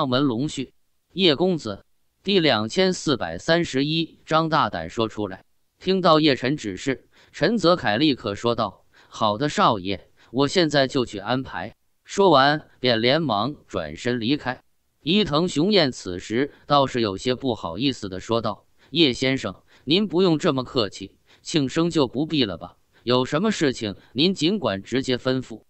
上门龙婿，叶公子，第两千四百三十一章，大胆说出来。听到叶晨指示，陈泽凯立刻说道：“好的，少爷，我现在就去安排。”说完，便连忙转身离开。伊藤雄彦此时倒是有些不好意思的说道：“叶先生，您不用这么客气，庆生就不必了吧？有什么事情您尽管直接吩咐。”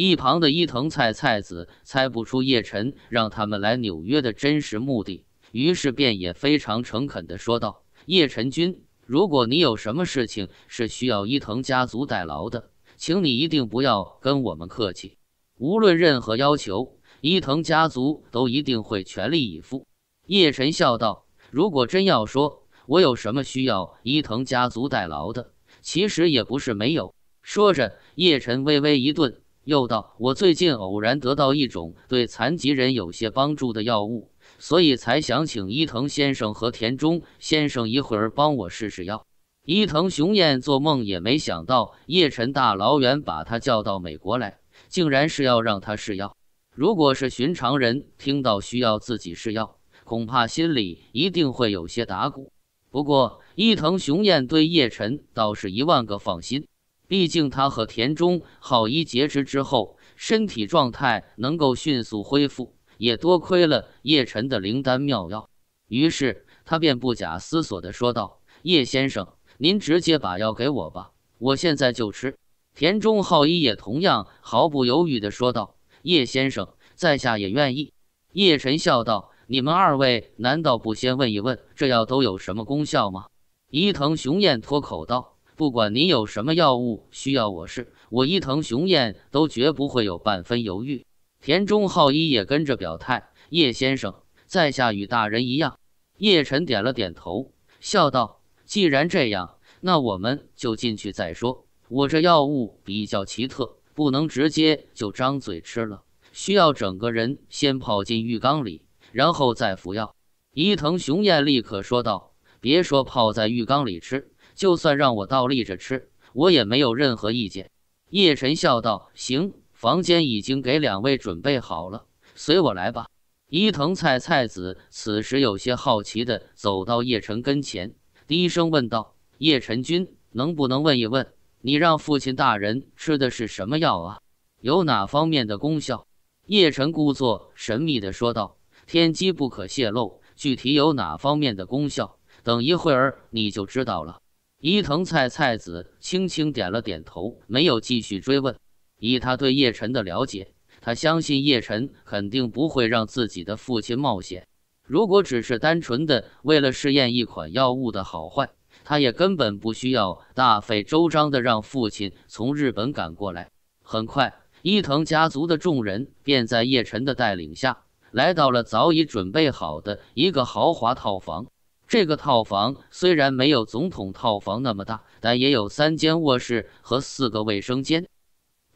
一旁的伊藤菜菜子猜不出叶晨让他们来纽约的真实目的，于是便也非常诚恳地说道：“叶晨君，如果你有什么事情是需要伊藤家族代劳的，请你一定不要跟我们客气。无论任何要求，伊藤家族都一定会全力以赴。”叶晨笑道：“如果真要说我有什么需要伊藤家族代劳的，其实也不是没有。”说着，叶晨微微一顿。又道：“我最近偶然得到一种对残疾人有些帮助的药物，所以才想请伊藤先生和田中先生一会儿帮我试试药。”伊藤雄彦做梦也没想到，叶辰大老远把他叫到美国来，竟然是要让他试药。如果是寻常人听到需要自己试药，恐怕心里一定会有些打鼓。不过，伊藤雄彦对叶辰倒是一万个放心。毕竟他和田中浩一结识之后，身体状态能够迅速恢复，也多亏了叶晨的灵丹妙药。于是他便不假思索地说道：“叶先生，您直接把药给我吧，我现在就吃。”田中浩一也同样毫不犹豫地说道：“叶先生，在下也愿意。”叶晨笑道：“你们二位难道不先问一问这药都有什么功效吗？”伊藤雄彦脱口道。不管你有什么药物需要我试，我伊藤雄彦都绝不会有半分犹豫。田中浩一也跟着表态：“叶先生，在下与大人一样。”叶晨点了点头，笑道：“既然这样，那我们就进去再说。我这药物比较奇特，不能直接就张嘴吃了，需要整个人先泡进浴缸里，然后再服药。”伊藤雄彦立刻说道：“别说泡在浴缸里吃。”就算让我倒立着吃，我也没有任何意见。叶晨笑道：“行，房间已经给两位准备好了，随我来吧。”伊藤菜菜子此时有些好奇地走到叶晨跟前，低声问道：“叶晨君，能不能问一问，你让父亲大人吃的是什么药啊？有哪方面的功效？”叶晨故作神秘地说道：“天机不可泄露，具体有哪方面的功效，等一会儿你就知道了。”伊藤菜菜子轻轻点了点头，没有继续追问。以他对叶晨的了解，他相信叶晨肯定不会让自己的父亲冒险。如果只是单纯的为了试验一款药物的好坏，他也根本不需要大费周章的让父亲从日本赶过来。很快，伊藤家族的众人便在叶晨的带领下来到了早已准备好的一个豪华套房。这个套房虽然没有总统套房那么大，但也有三间卧室和四个卫生间。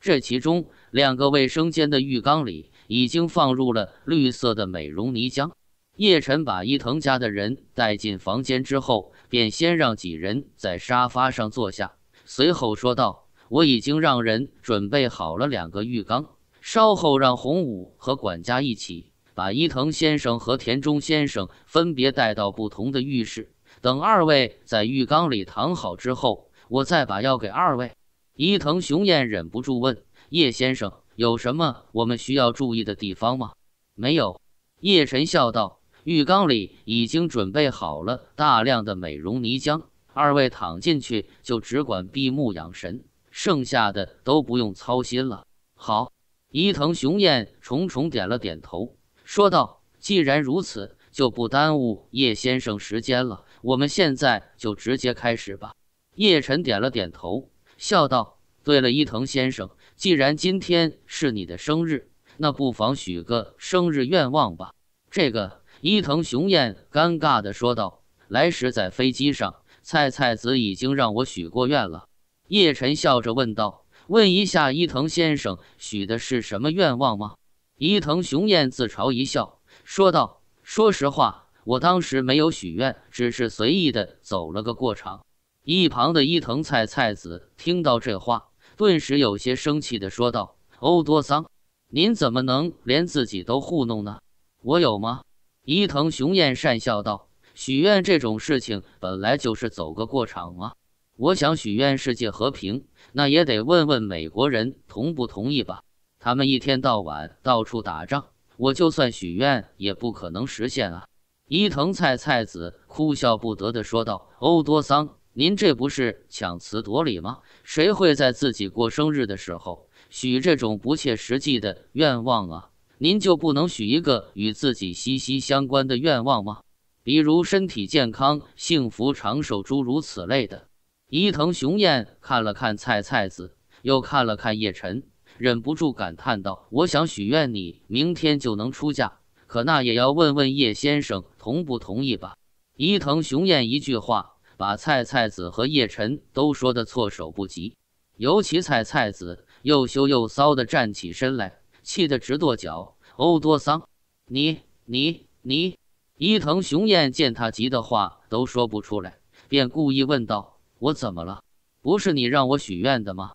这其中两个卫生间的浴缸里已经放入了绿色的美容泥浆。叶晨把伊藤家的人带进房间之后，便先让几人在沙发上坐下，随后说道：“我已经让人准备好了两个浴缸，稍后让洪武和管家一起。”把伊藤先生和田中先生分别带到不同的浴室，等二位在浴缸里躺好之后，我再把药给二位。伊藤雄彦忍不住问：“叶先生，有什么我们需要注意的地方吗？”“没有。”叶晨笑道，“浴缸里已经准备好了大量的美容泥浆，二位躺进去就只管闭目养神，剩下的都不用操心了。”“好。”伊藤雄彦重重点了点头。说道：“既然如此，就不耽误叶先生时间了，我们现在就直接开始吧。”叶晨点了点头，笑道：“对了，伊藤先生，既然今天是你的生日，那不妨许个生日愿望吧。”这个伊藤雄彦尴尬地说道：“来时在飞机上，菜菜子已经让我许过愿了。”叶晨笑着问道：“问一下，伊藤先生许的是什么愿望吗？”伊藤雄彦自嘲一笑，说道：“说实话，我当时没有许愿，只是随意的走了个过场。”一旁的伊藤菜菜子听到这话，顿时有些生气的说道：“欧多桑，您怎么能连自己都糊弄呢？我有吗？”伊藤雄彦讪笑道：“许愿这种事情本来就是走个过场嘛。我想许愿世界和平，那也得问问美国人同不同意吧。”他们一天到晚到处打仗，我就算许愿也不可能实现啊！伊藤菜菜子哭笑不得地说道：“欧多桑，您这不是强词夺理吗？谁会在自己过生日的时候许这种不切实际的愿望啊？您就不能许一个与自己息息相关的愿望吗？比如身体健康、幸福长寿诸如此类的。”伊藤雄彦看了看菜菜子，又看了看叶晨。忍不住感叹道：“我想许愿，你明天就能出嫁。可那也要问问叶先生同不同意吧。”伊藤雄彦一句话，把菜菜子和叶晨都说得措手不及。尤其菜菜子又羞又臊地站起身来，气得直跺脚。欧多桑，你、你、你！伊藤雄彦见他急的话都说不出来，便故意问道：“我怎么了？不是你让我许愿的吗？”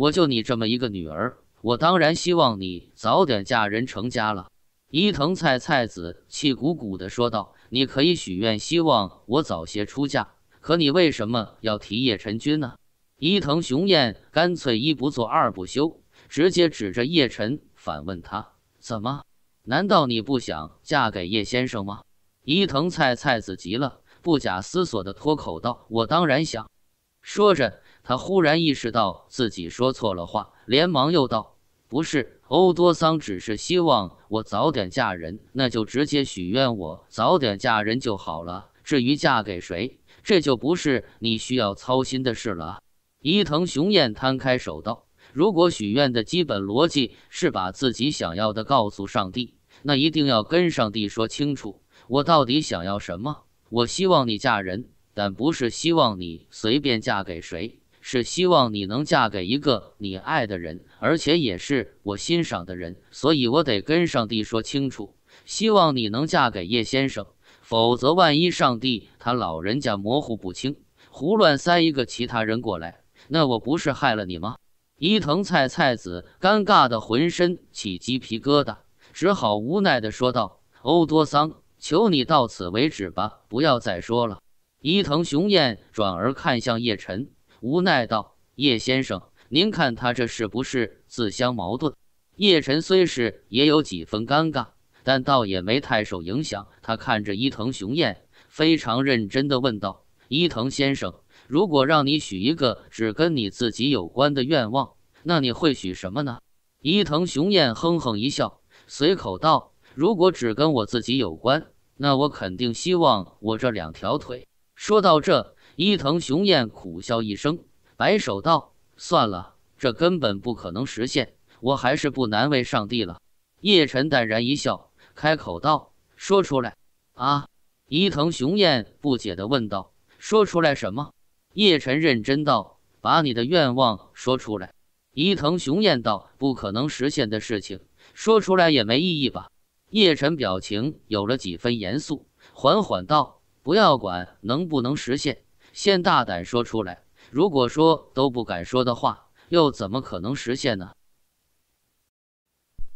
我就你这么一个女儿，我当然希望你早点嫁人成家了。”伊藤菜菜子气鼓鼓的说道，“你可以许愿希望我早些出嫁，可你为什么要提叶辰君呢？”伊藤雄彦干脆一不做二不休，直接指着叶辰反问他：“怎么？难道你不想嫁给叶先生吗？”伊藤菜菜子急了，不假思索的脱口道：“我当然想。”说着。他忽然意识到自己说错了话，连忙又道：“不是，欧多桑只是希望我早点嫁人，那就直接许愿我早点嫁人就好了。至于嫁给谁，这就不是你需要操心的事了。”伊藤雄彦摊开手道：“如果许愿的基本逻辑是把自己想要的告诉上帝，那一定要跟上帝说清楚，我到底想要什么。我希望你嫁人，但不是希望你随便嫁给谁。”是希望你能嫁给一个你爱的人，而且也是我欣赏的人，所以我得跟上帝说清楚。希望你能嫁给叶先生，否则万一上帝他老人家模糊不清，胡乱塞一个其他人过来，那我不是害了你吗？伊藤菜菜子尴尬的浑身起鸡皮疙瘩，只好无奈的说道：“欧多桑，求你到此为止吧，不要再说了。”伊藤雄彦转而看向叶晨。无奈道：“叶先生，您看他这是不是自相矛盾？”叶晨虽是也有几分尴尬，但倒也没太受影响。他看着伊藤雄彦，非常认真地问道：“伊藤先生，如果让你许一个只跟你自己有关的愿望，那你会许什么呢？”伊藤雄彦哼哼一笑，随口道：“如果只跟我自己有关，那我肯定希望我这两条腿。”说到这。伊藤雄彦苦笑一声，摆手道：“算了，这根本不可能实现，我还是不难为上帝了。”叶晨淡然一笑，开口道：“说出来。”啊！伊藤雄彦不解地问道：“说出来什么？”叶晨认真道：“把你的愿望说出来。”伊藤雄彦道：“不可能实现的事情，说出来也没意义吧？”叶晨表情有了几分严肃，缓缓道：“不要管能不能实现。”先大胆说出来，如果说都不敢说的话，又怎么可能实现呢？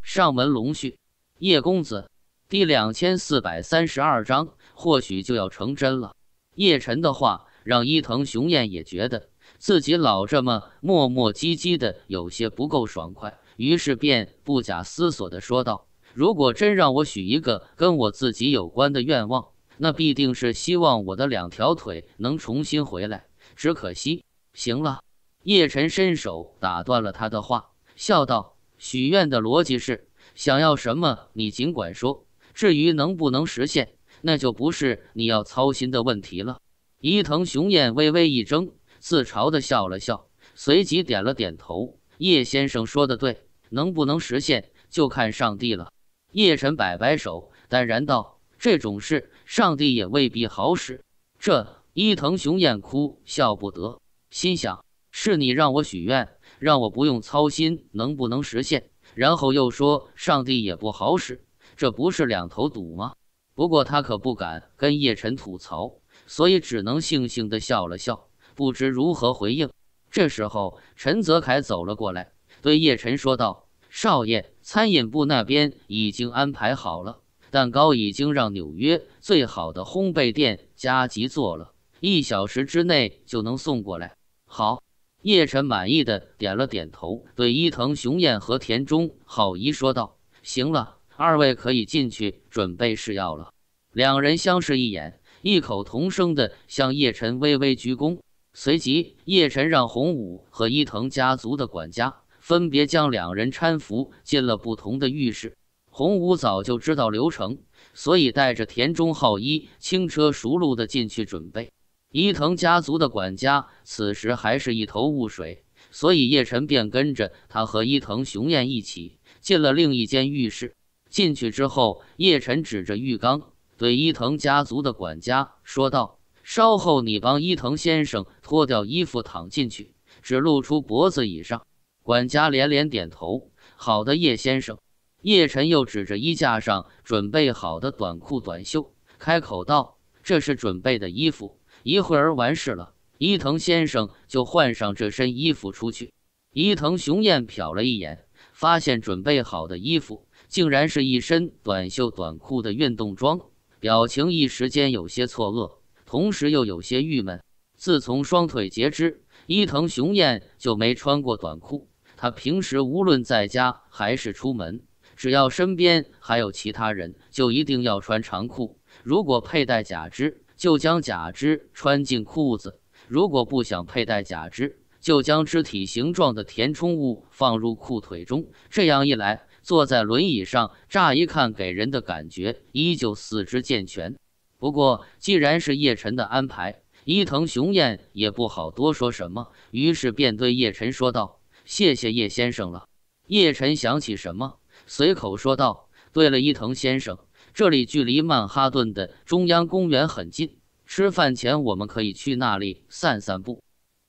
上门龙婿，叶公子，第两千四百三十二章，或许就要成真了。叶辰的话让伊藤雄彦也觉得自己老这么磨磨唧唧的有些不够爽快，于是便不假思索的说道：“如果真让我许一个跟我自己有关的愿望。”那必定是希望我的两条腿能重新回来，只可惜。行了，叶晨伸手打断了他的话，笑道：“许愿的逻辑是，想要什么你尽管说，至于能不能实现，那就不是你要操心的问题了。”伊藤雄彦微微一怔，自嘲地笑了笑，随即点了点头：“叶先生说的对，能不能实现就看上帝了。”叶晨摆摆手，淡然道：“这种事。”上帝也未必好使，这伊藤雄彦哭笑不得，心想是你让我许愿，让我不用操心能不能实现，然后又说上帝也不好使，这不是两头堵吗？不过他可不敢跟叶辰吐槽，所以只能悻悻地笑了笑，不知如何回应。这时候，陈泽凯走了过来，对叶辰说道：“少爷，餐饮部那边已经安排好了。”蛋糕已经让纽约最好的烘焙店加急做了，一小时之内就能送过来。好，叶晨满意的点了点头，对伊藤雄彦和田中浩一说道：“行了，二位可以进去准备试药了。”两人相视一眼，异口同声的向叶晨微微鞠躬。随即，叶晨让洪武和伊藤家族的管家分别将两人搀扶进了不同的浴室。洪武早就知道流程，所以带着田中浩一轻车熟路的进去准备。伊藤家族的管家此时还是一头雾水，所以叶晨便跟着他和伊藤雄彦一起进了另一间浴室。进去之后，叶晨指着浴缸对伊藤家族的管家说道：“稍后你帮伊藤先生脱掉衣服，躺进去，只露出脖子以上。”管家连连点头：“好的，叶先生。”叶晨又指着衣架上准备好的短裤短袖，开口道：“这是准备的衣服，一会儿完事了，伊藤先生就换上这身衣服出去。”伊藤雄彦瞟了一眼，发现准备好的衣服竟然是一身短袖短裤的运动装，表情一时间有些错愕，同时又有些郁闷。自从双腿截肢，伊藤雄彦就没穿过短裤，他平时无论在家还是出门。只要身边还有其他人，就一定要穿长裤。如果佩戴假肢，就将假肢穿进裤子；如果不想佩戴假肢，就将肢体形状的填充物放入裤腿中。这样一来，坐在轮椅上，乍一看给人的感觉依旧四肢健全。不过，既然是叶晨的安排，伊藤雄彦也不好多说什么，于是便对叶晨说道：“谢谢叶先生了。”叶晨想起什么。随口说道：“对了，伊藤先生，这里距离曼哈顿的中央公园很近，吃饭前我们可以去那里散散步。”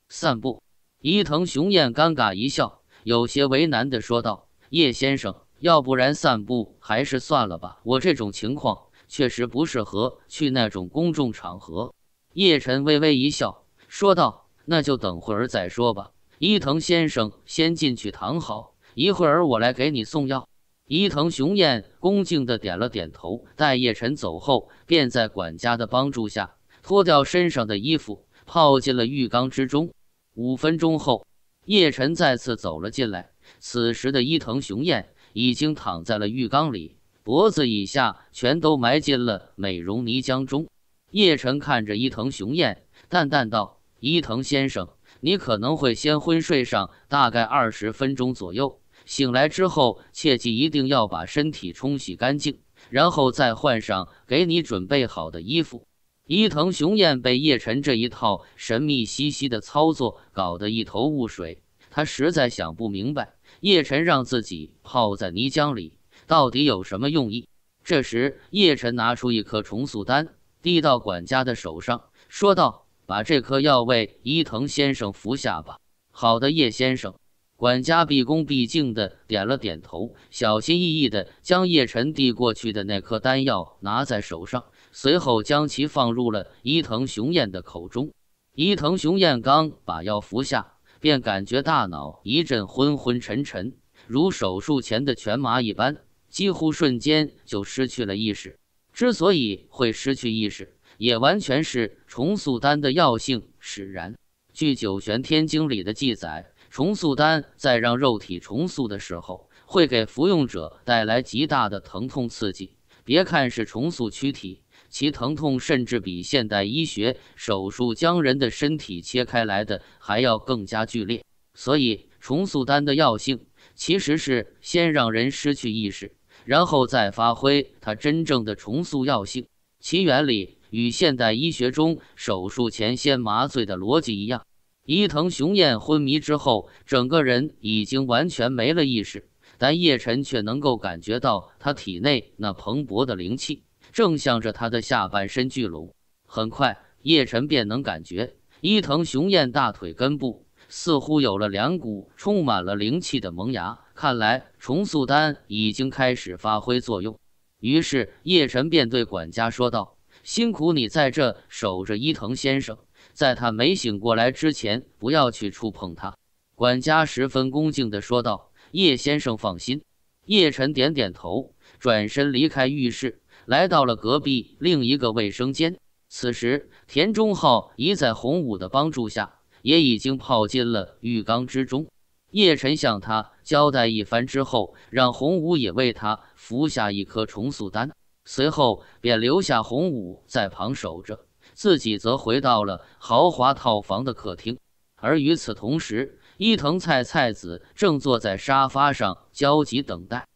散步。伊藤雄彦尴尬一笑，有些为难的说道：“叶先生，要不然散步还是算了吧，我这种情况确实不适合去那种公众场合。”叶晨微微一笑，说道：“那就等会儿再说吧，伊藤先生先进去躺好，一会儿我来给你送药。”伊藤雄彦恭敬地点了点头，待叶晨走后，便在管家的帮助下脱掉身上的衣服，泡进了浴缸之中。五分钟后，叶晨再次走了进来，此时的伊藤雄彦已经躺在了浴缸里，脖子以下全都埋进了美容泥浆中。叶晨看着伊藤雄彦，淡淡道：“伊藤先生，你可能会先昏睡上大概二十分钟左右。”醒来之后，切记一定要把身体冲洗干净，然后再换上给你准备好的衣服。伊藤雄彦被叶晨这一套神秘兮兮的操作搞得一头雾水，他实在想不明白叶晨让自己泡在泥浆里到底有什么用意。这时，叶晨拿出一颗重塑丹，递到管家的手上，说道：“把这颗药为伊藤先生服下吧。”“好的，叶先生。”管家毕恭毕敬地点了点头，小心翼翼地将叶晨递过去的那颗丹药拿在手上，随后将其放入了伊藤雄彦的口中。伊藤雄彦刚把药服下，便感觉大脑一阵昏昏沉沉，如手术前的全麻一般，几乎瞬间就失去了意识。之所以会失去意识，也完全是重塑丹的药性使然。据《九玄天经》里的记载。重塑丹在让肉体重塑的时候，会给服用者带来极大的疼痛刺激。别看是重塑躯体，其疼痛甚至比现代医学手术将人的身体切开来的还要更加剧烈。所以，重塑丹的药性其实是先让人失去意识，然后再发挥它真正的重塑药性。其原理与现代医学中手术前先麻醉的逻辑一样。伊藤雄彦昏迷之后，整个人已经完全没了意识，但叶晨却能够感觉到他体内那蓬勃的灵气正向着他的下半身聚拢。很快，叶晨便能感觉伊藤雄彦大腿根部似乎有了两股充满了灵气的萌芽，看来重塑丹已经开始发挥作用。于是，叶晨便对管家说道：“辛苦你在这守着伊藤先生。”在他没醒过来之前，不要去触碰他。”管家十分恭敬地说道。“叶先生放心。”叶晨点点头，转身离开浴室，来到了隔壁另一个卫生间。此时，田中浩已在洪武的帮助下，也已经泡进了浴缸之中。叶晨向他交代一番之后，让洪武也为他服下一颗重塑丹，随后便留下洪武在旁守着。自己则回到了豪华套房的客厅，而与此同时，伊藤菜菜子正坐在沙发上焦急等待，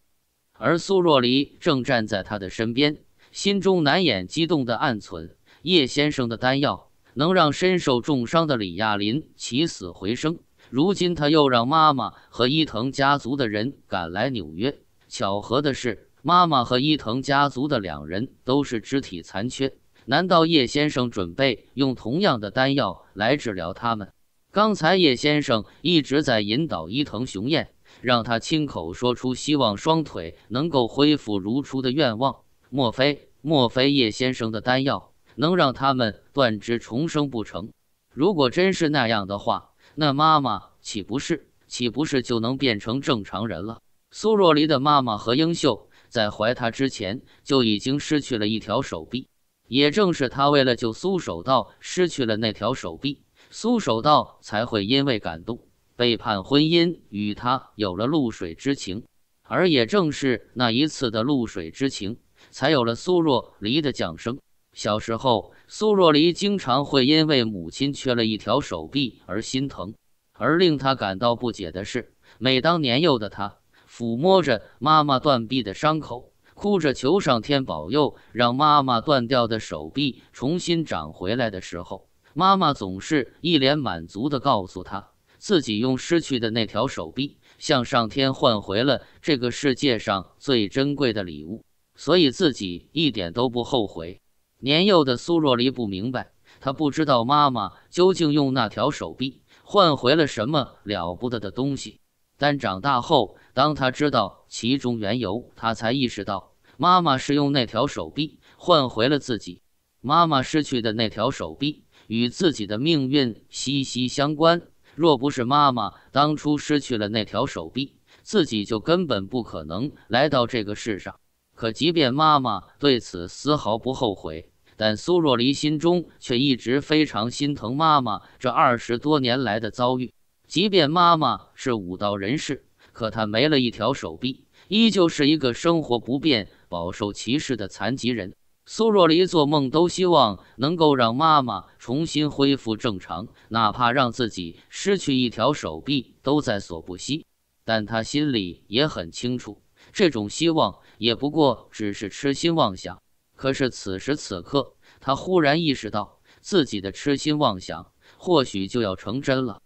而苏若离正站在他的身边，心中难掩激动的暗存：叶先生的丹药能让身受重伤的李亚林起死回生，如今他又让妈妈和伊藤家族的人赶来纽约。巧合的是，妈妈和伊藤家族的两人都是肢体残缺。难道叶先生准备用同样的丹药来治疗他们？刚才叶先生一直在引导伊藤雄彦，让他亲口说出希望双腿能够恢复如初的愿望。莫非莫非叶先生的丹药能让他们断肢重生不成？如果真是那样的话，那妈妈岂不是岂不是就能变成正常人了？苏若离的妈妈和英秀在怀她之前就已经失去了一条手臂。也正是他为了救苏守道，失去了那条手臂，苏守道才会因为感动背叛婚姻，与他有了露水之情。而也正是那一次的露水之情，才有了苏若离的降生。小时候，苏若离经常会因为母亲缺了一条手臂而心疼。而令他感到不解的是，每当年幼的他抚摸着妈妈断臂的伤口。哭着求上天保佑，让妈妈断掉的手臂重新长回来的时候，妈妈总是一脸满足地告诉她，自己用失去的那条手臂向上天换回了这个世界上最珍贵的礼物，所以自己一点都不后悔。年幼的苏若离不明白，他不知道妈妈究竟用那条手臂换回了什么了不得的东西，但长大后。当他知道其中缘由，他才意识到，妈妈是用那条手臂换回了自己。妈妈失去的那条手臂与自己的命运息息相关。若不是妈妈当初失去了那条手臂，自己就根本不可能来到这个世上。可即便妈妈对此丝毫不后悔，但苏若离心中却一直非常心疼妈妈这二十多年来的遭遇。即便妈妈是武道人士。可他没了一条手臂，依旧是一个生活不便、饱受歧视的残疾人。苏若离做梦都希望能够让妈妈重新恢复正常，哪怕让自己失去一条手臂都在所不惜。但他心里也很清楚，这种希望也不过只是痴心妄想。可是此时此刻，他忽然意识到，自己的痴心妄想或许就要成真了。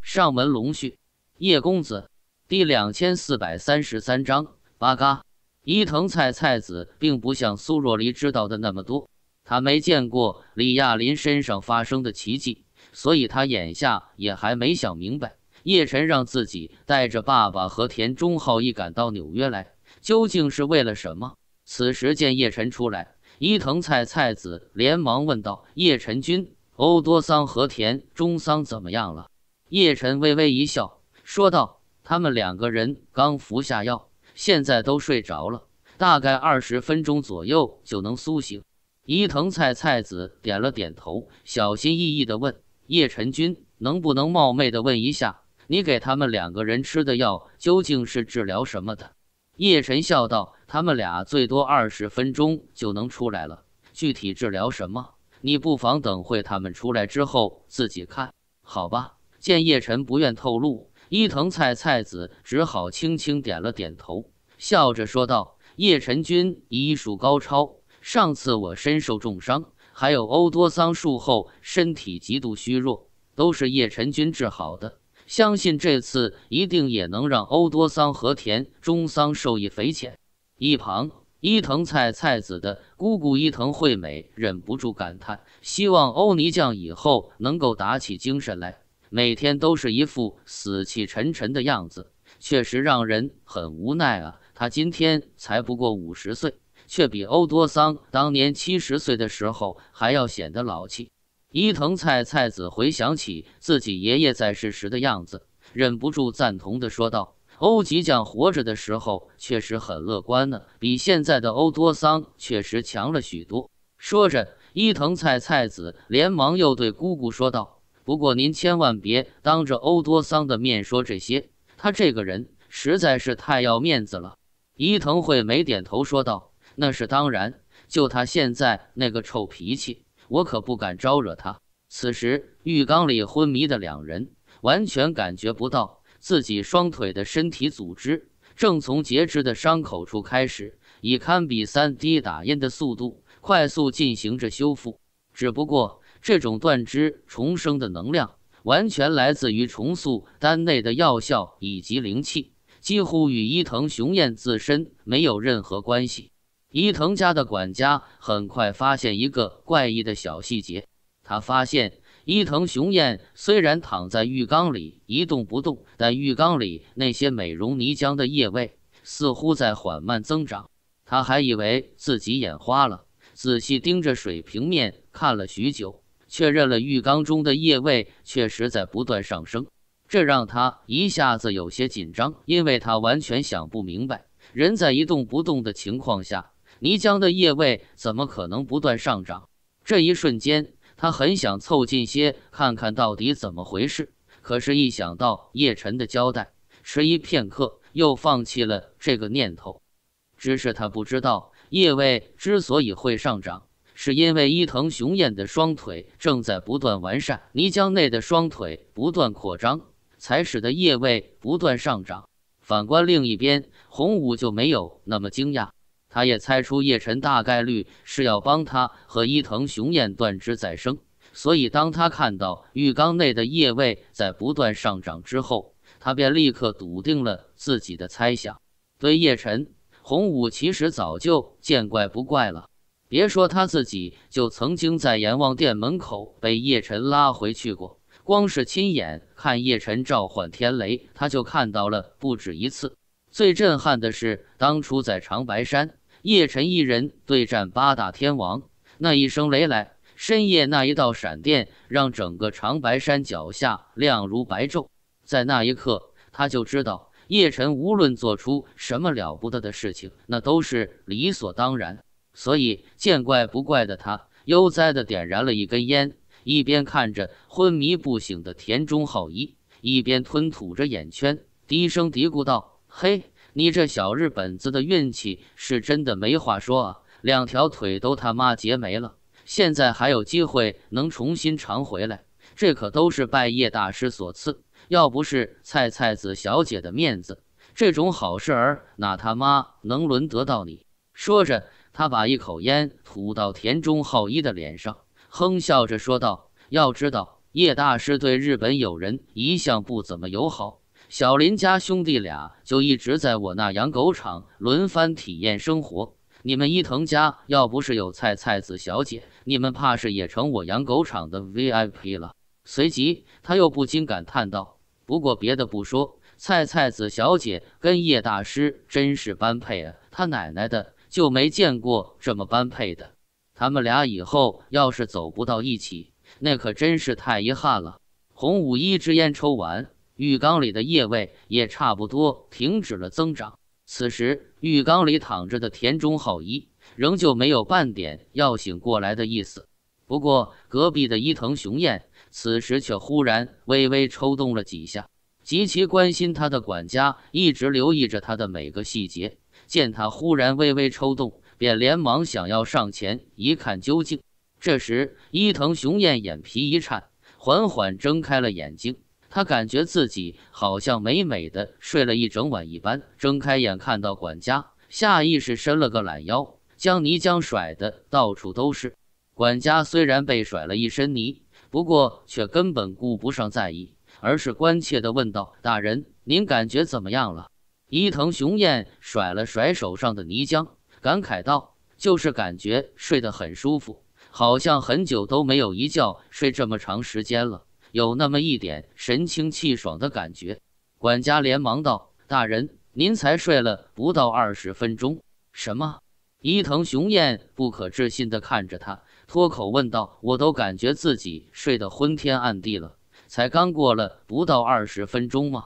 上门龙旭。叶公子，第两千四百三十三章。八嘎！伊藤菜菜子并不像苏若离知道的那么多，他没见过李亚林身上发生的奇迹，所以他眼下也还没想明白叶晨让自己带着爸爸和田中浩一赶到纽约来究竟是为了什么。此时见叶晨出来，伊藤菜菜子连忙问道：“叶晨君，欧多桑和田中桑怎么样了？”叶晨微微一笑。说道：“他们两个人刚服下药，现在都睡着了，大概二十分钟左右就能苏醒。”伊藤菜菜子点了点头，小心翼翼地问：“叶辰君，能不能冒昧的问一下，你给他们两个人吃的药究竟是治疗什么的？”叶辰笑道：“他们俩最多二十分钟就能出来了，具体治疗什么，你不妨等会他们出来之后自己看，好吧？”见叶辰不愿透露。伊藤菜菜子只好轻轻点了点头，笑着说道：“叶辰君医术高超，上次我身受重伤，还有欧多桑术后身体极度虚弱，都是叶辰君治好的。相信这次一定也能让欧多桑、和田中桑受益匪浅。”一旁，伊藤菜菜子的姑姑伊藤惠美忍不住感叹：“希望欧尼酱以后能够打起精神来。”每天都是一副死气沉沉的样子，确实让人很无奈啊！他今天才不过五十岁，却比欧多桑当年七十岁的时候还要显得老气。伊藤菜菜子回想起自己爷爷在世时的样子，忍不住赞同的说道：“欧吉酱活着的时候确实很乐观呢，比现在的欧多桑确实强了许多。”说着，伊藤菜菜子连忙又对姑姑说道。不过您千万别当着欧多桑的面说这些，他这个人实在是太要面子了。伊藤惠没点头说道：“那是当然，就他现在那个臭脾气，我可不敢招惹他。”此时，浴缸里昏迷的两人完全感觉不到自己双腿的身体组织正从截肢的伤口处开始，以堪比 3D 打印的速度快速进行着修复。只不过。这种断肢重生的能量完全来自于重塑丹内的药效以及灵气，几乎与伊藤雄彦自身没有任何关系。伊藤家的管家很快发现一个怪异的小细节，他发现伊藤雄彦虽然躺在浴缸里一动不动，但浴缸里那些美容泥浆的液位似乎在缓慢增长。他还以为自己眼花了，仔细盯着水平面看了许久。确认了浴缸中的液位确实在不断上升，这让他一下子有些紧张，因为他完全想不明白，人在一动不动的情况下，泥浆的液位怎么可能不断上涨？这一瞬间，他很想凑近些看看到底怎么回事，可是，一想到叶晨的交代，迟疑片刻，又放弃了这个念头。只是他不知道，液位之所以会上涨。是因为伊藤雄彦的双腿正在不断完善，泥浆内的双腿不断扩张，才使得液位不断上涨。反观另一边，洪武就没有那么惊讶，他也猜出叶辰大概率是要帮他和伊藤雄彦断肢再生，所以当他看到浴缸内的液位在不断上涨之后，他便立刻笃定了自己的猜想。对叶辰，洪武其实早就见怪不怪了。别说他自己，就曾经在阎王殿门口被叶辰拉回去过。光是亲眼看叶辰召唤天雷，他就看到了不止一次。最震撼的是，当初在长白山，叶辰一人对战八大天王，那一声雷来，深夜那一道闪电，让整个长白山脚下亮如白昼。在那一刻，他就知道，叶辰无论做出什么了不得的事情，那都是理所当然。所以见怪不怪的他，悠哉地点燃了一根烟，一边看着昏迷不醒的田中浩一，一边吞吐着眼圈，低声嘀咕道：“嘿，你这小日本子的运气是真的没话说啊！两条腿都他妈截没了，现在还有机会能重新长回来，这可都是拜叶大师所赐。要不是菜菜子小姐的面子，这种好事儿哪他妈能轮得到你？”说着。他把一口烟吐到田中浩一的脸上，哼笑着说道：“要知道，叶大师对日本友人一向不怎么友好。小林家兄弟俩就一直在我那养狗场轮番体验生活。你们伊藤家要不是有菜菜子小姐，你们怕是也成我养狗场的 VIP 了。”随即，他又不禁感叹道：“不过别的不说，菜菜子小姐跟叶大师真是般配啊！他奶奶的！”就没见过这么般配的，他们俩以后要是走不到一起，那可真是太遗憾了。洪武一支烟抽完，浴缸里的液位也差不多停止了增长。此时，浴缸里躺着的田中浩一仍旧没有半点要醒过来的意思。不过，隔壁的伊藤雄彦此时却忽然微微抽动了几下。极其关心他的管家一直留意着他的每个细节。见他忽然微微抽动，便连忙想要上前一看究竟。这时，伊藤雄彦眼皮一颤，缓缓睁开了眼睛。他感觉自己好像美美的睡了一整晚一般。睁开眼看到管家，下意识伸了个懒腰，将泥浆甩的到处都是。管家虽然被甩了一身泥，不过却根本顾不上在意，而是关切的问道：“大人，您感觉怎么样了？”伊藤雄彦甩了甩手上的泥浆，感慨道：“就是感觉睡得很舒服，好像很久都没有一觉睡这么长时间了，有那么一点神清气爽的感觉。”管家连忙道：“大人，您才睡了不到二十分钟。”“什么？”伊藤雄彦不可置信地看着他，脱口问道：“我都感觉自己睡得昏天暗地了，才刚过了不到二十分钟吗？”“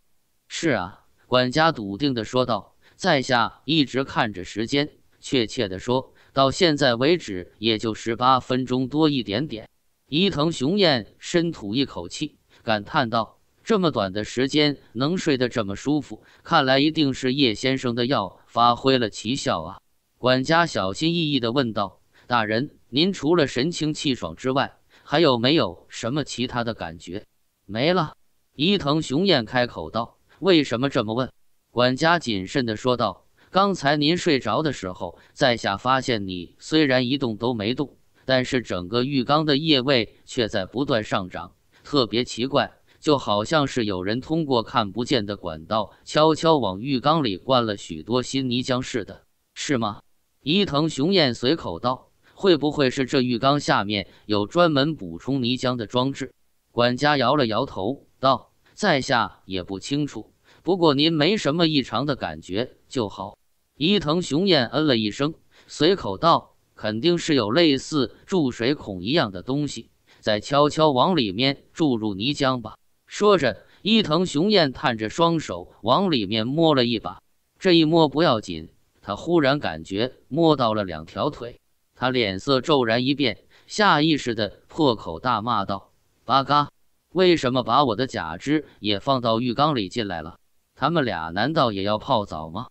是啊。”管家笃定地说道：“在下一直看着时间，确切地说，到现在为止也就十八分钟多一点点。”伊藤雄彦深吐一口气，感叹道：“这么短的时间能睡得这么舒服，看来一定是叶先生的药发挥了奇效啊！”管家小心翼翼地问道：“大人，您除了神清气爽之外，还有没有什么其他的感觉？”“没了。”伊藤雄彦开口道。为什么这么问？管家谨慎地说道：“刚才您睡着的时候，在下发现你虽然一动都没动，但是整个浴缸的液位却在不断上涨，特别奇怪，就好像是有人通过看不见的管道悄悄往浴缸里灌了许多新泥浆似的，是吗？”伊藤雄彦随口道：“会不会是这浴缸下面有专门补充泥浆的装置？”管家摇了摇头道。在下也不清楚，不过您没什么异常的感觉就好。伊藤雄彦嗯了一声，随口道：“肯定是有类似注水孔一样的东西，在悄悄往里面注入泥浆吧。”说着，伊藤雄彦探着双手往里面摸了一把。这一摸不要紧，他忽然感觉摸到了两条腿。他脸色骤然一变，下意识地破口大骂道：“八嘎！”为什么把我的假肢也放到浴缸里进来了？他们俩难道也要泡澡吗？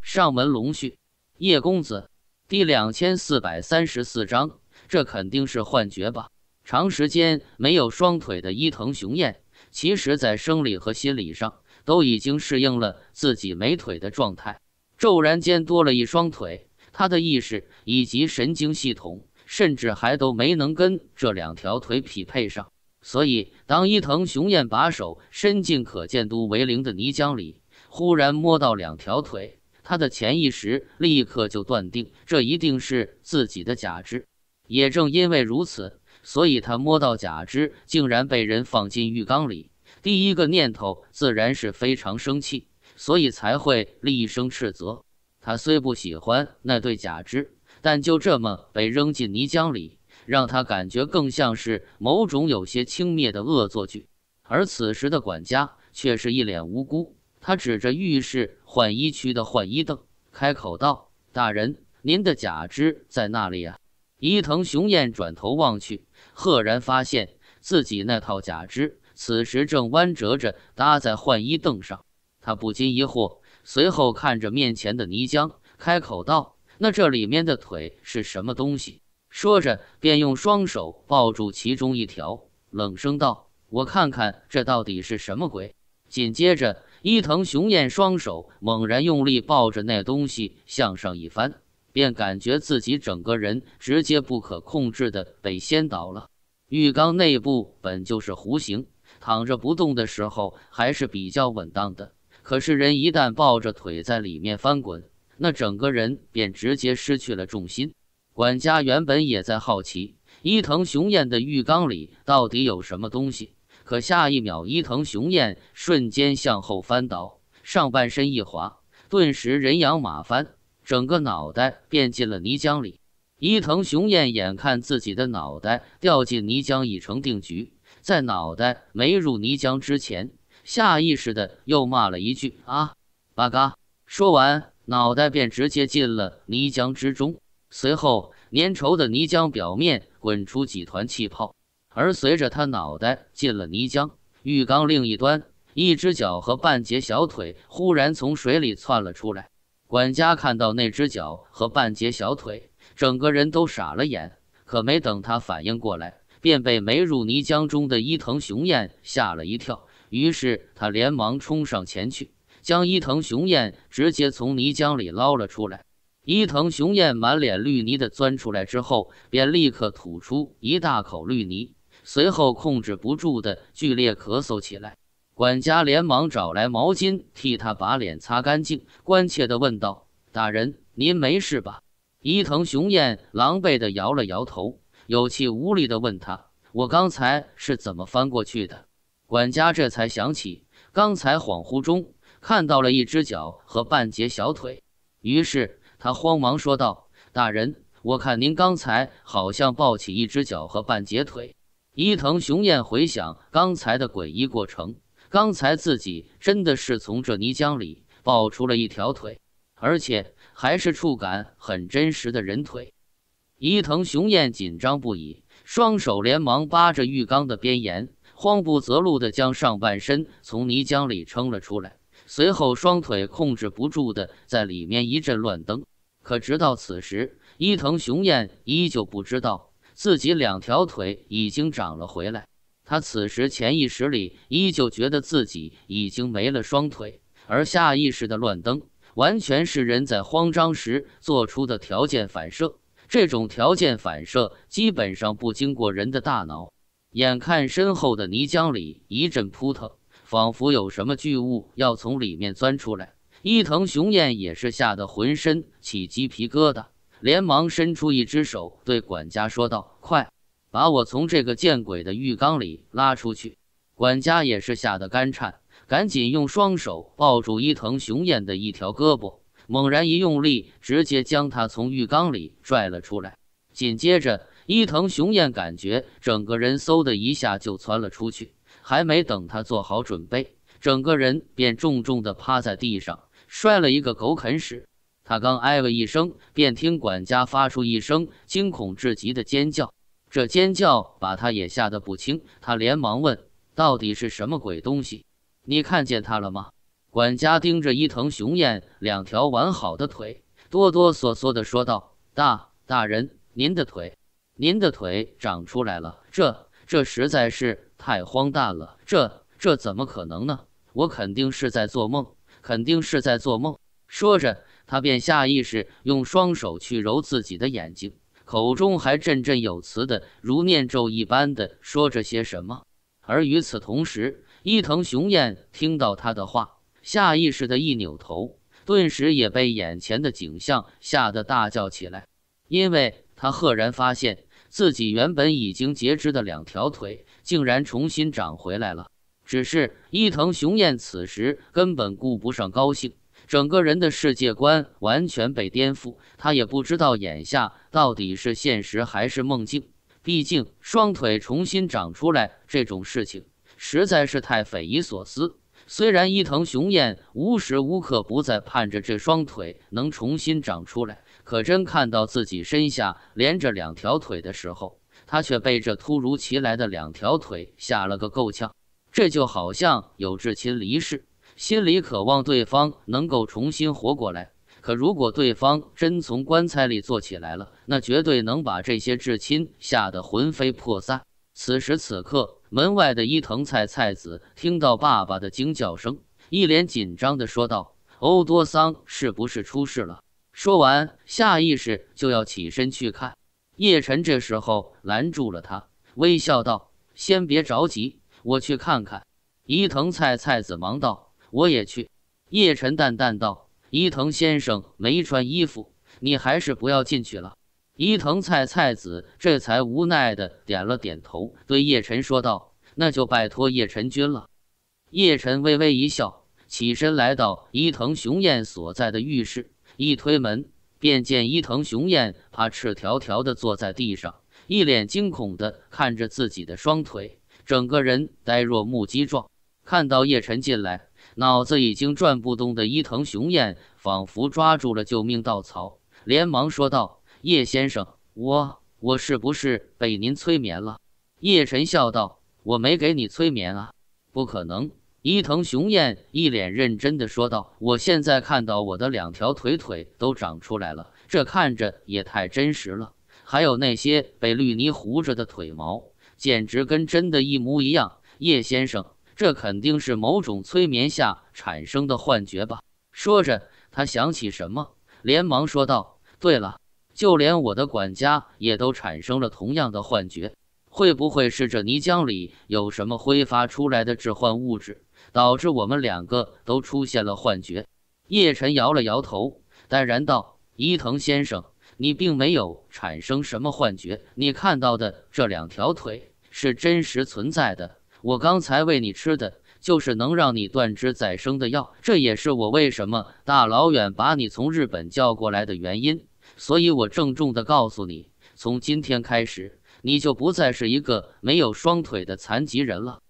上门龙婿，叶公子，第两千四百三十四章，这肯定是幻觉吧？长时间没有双腿的伊藤雄彦，其实在生理和心理上都已经适应了自己没腿的状态。骤然间多了一双腿，他的意识以及神经系统。甚至还都没能跟这两条腿匹配上，所以当伊藤雄彦把手伸进可见度为零的泥浆里，忽然摸到两条腿，他的潜意识立刻就断定这一定是自己的假肢。也正因为如此，所以他摸到假肢竟然被人放进浴缸里，第一个念头自然是非常生气，所以才会厉声斥责。他虽不喜欢那对假肢。但就这么被扔进泥浆里，让他感觉更像是某种有些轻蔑的恶作剧。而此时的管家却是一脸无辜，他指着浴室换衣区的换衣凳，开口道：“大人，您的假肢在那里呀？”伊藤雄彦转头望去，赫然发现自己那套假肢此时正弯折着搭在换衣凳上，他不禁疑惑，随后看着面前的泥浆，开口道。那这里面的腿是什么东西？说着，便用双手抱住其中一条，冷声道：“我看看这到底是什么鬼！”紧接着，伊藤雄彦双手猛然用力抱着那东西向上一翻，便感觉自己整个人直接不可控制的被掀倒了。浴缸内部本就是弧形，躺着不动的时候还是比较稳当的，可是人一旦抱着腿在里面翻滚。那整个人便直接失去了重心。管家原本也在好奇伊藤雄彦的浴缸里到底有什么东西，可下一秒，伊藤雄彦瞬间向后翻倒，上半身一滑，顿时人仰马翻，整个脑袋便进了泥浆里。伊藤雄彦眼看自己的脑袋掉进泥浆已成定局，在脑袋没入泥浆之前，下意识的又骂了一句：“啊，八嘎！”说完。脑袋便直接进了泥浆之中，随后粘稠的泥浆表面滚出几团气泡，而随着他脑袋进了泥浆，浴缸另一端一只脚和半截小腿忽然从水里窜了出来。管家看到那只脚和半截小腿，整个人都傻了眼。可没等他反应过来，便被没入泥浆中的伊藤雄彦吓了一跳，于是他连忙冲上前去。将伊藤雄彦直接从泥浆里捞了出来。伊藤雄彦满脸绿泥的钻出来之后，便立刻吐出一大口绿泥，随后控制不住的剧烈咳嗽起来。管家连忙找来毛巾替他把脸擦干净，关切地问道：“大人，您没事吧？”伊藤雄彦狼狈地摇了摇头，有气无力地问他：“我刚才是怎么翻过去的？”管家这才想起刚才恍惚中。看到了一只脚和半截小腿，于是他慌忙说道：“大人，我看您刚才好像抱起一只脚和半截腿。”伊藤雄彦回想刚才的诡异过程，刚才自己真的是从这泥浆里抱出了一条腿，而且还是触感很真实的人腿。伊藤雄彦紧张不已，双手连忙扒着浴缸的边沿，慌不择路地将上半身从泥浆里撑了出来。随后，双腿控制不住地在里面一阵乱蹬，可直到此时，伊藤雄彦依旧不知道自己两条腿已经长了回来。他此时潜意识里依旧觉得自己已经没了双腿，而下意识的乱蹬，完全是人在慌张时做出的条件反射。这种条件反射基本上不经过人的大脑。眼看身后的泥浆里一阵扑腾。仿佛有什么巨物要从里面钻出来，伊藤雄彦也是吓得浑身起鸡皮疙瘩，连忙伸出一只手对管家说道：“快，把我从这个见鬼的浴缸里拉出去！”管家也是吓得干颤，赶紧用双手抱住伊藤雄彦的一条胳膊，猛然一用力，直接将他从浴缸里拽了出来。紧接着，伊藤雄彦感觉整个人嗖的一下就窜了出去。还没等他做好准备，整个人便重重地趴在地上，摔了一个狗啃屎。他刚哎了一声，便听管家发出一声惊恐至极的尖叫。这尖叫把他也吓得不轻，他连忙问：“到底是什么鬼东西？你看见他了吗？”管家盯着伊藤雄彦两条完好的腿，哆哆嗦嗦地说道：“大，大人，您的腿，您的腿长出来了。这，这实在是……”太荒诞了，这这怎么可能呢？我肯定是在做梦，肯定是在做梦。说着，他便下意识用双手去揉自己的眼睛，口中还振振有词的，如念咒一般的说着些什么。而与此同时，伊藤雄彦听到他的话，下意识的一扭头，顿时也被眼前的景象吓得大叫起来，因为他赫然发现自己原本已经截肢的两条腿。竟然重新长回来了，只是伊藤雄彦此时根本顾不上高兴，整个人的世界观完全被颠覆。他也不知道眼下到底是现实还是梦境。毕竟双腿重新长出来这种事情实在是太匪夷所思。虽然伊藤雄彦无时无刻不在盼着这双腿能重新长出来，可真看到自己身下连着两条腿的时候。他却被这突如其来的两条腿吓了个够呛，这就好像有至亲离世，心里渴望对方能够重新活过来。可如果对方真从棺材里坐起来了，那绝对能把这些至亲吓得魂飞魄散。此时此刻，门外的伊藤菜菜子听到爸爸的惊叫声，一脸紧张地说道：“欧多桑是不是出事了？”说完，下意识就要起身去看。叶辰这时候拦住了他，微笑道：“先别着急，我去看看。”伊藤菜菜子忙道：“我也去。”叶辰淡淡道：“伊藤先生没穿衣服，你还是不要进去了。”伊藤菜菜子这才无奈的点了点头，对叶辰说道：“那就拜托叶辰君了。”叶辰微微一笑，起身来到伊藤雄彦所在的浴室，一推门。便见伊藤雄彦，他赤条条的坐在地上，一脸惊恐的看着自己的双腿，整个人呆若木鸡状。看到叶晨进来，脑子已经转不动的伊藤雄彦，仿佛抓住了救命稻草，连忙说道：“叶先生，我我是不是被您催眠了？”叶晨笑道：“我没给你催眠啊，不可能。”伊藤雄彦一脸认真的说道：“我现在看到我的两条腿腿都长出来了，这看着也太真实了。还有那些被绿泥糊着的腿毛，简直跟真的一模一样。叶先生，这肯定是某种催眠下产生的幻觉吧？”说着，他想起什么，连忙说道：“对了，就连我的管家也都产生了同样的幻觉，会不会是这泥浆里有什么挥发出来的致幻物质？”导致我们两个都出现了幻觉。叶晨摇了摇头，淡然道：“伊藤先生，你并没有产生什么幻觉，你看到的这两条腿是真实存在的。我刚才喂你吃的就是能让你断肢再生的药，这也是我为什么大老远把你从日本叫过来的原因。所以，我郑重地告诉你，从今天开始，你就不再是一个没有双腿的残疾人了。”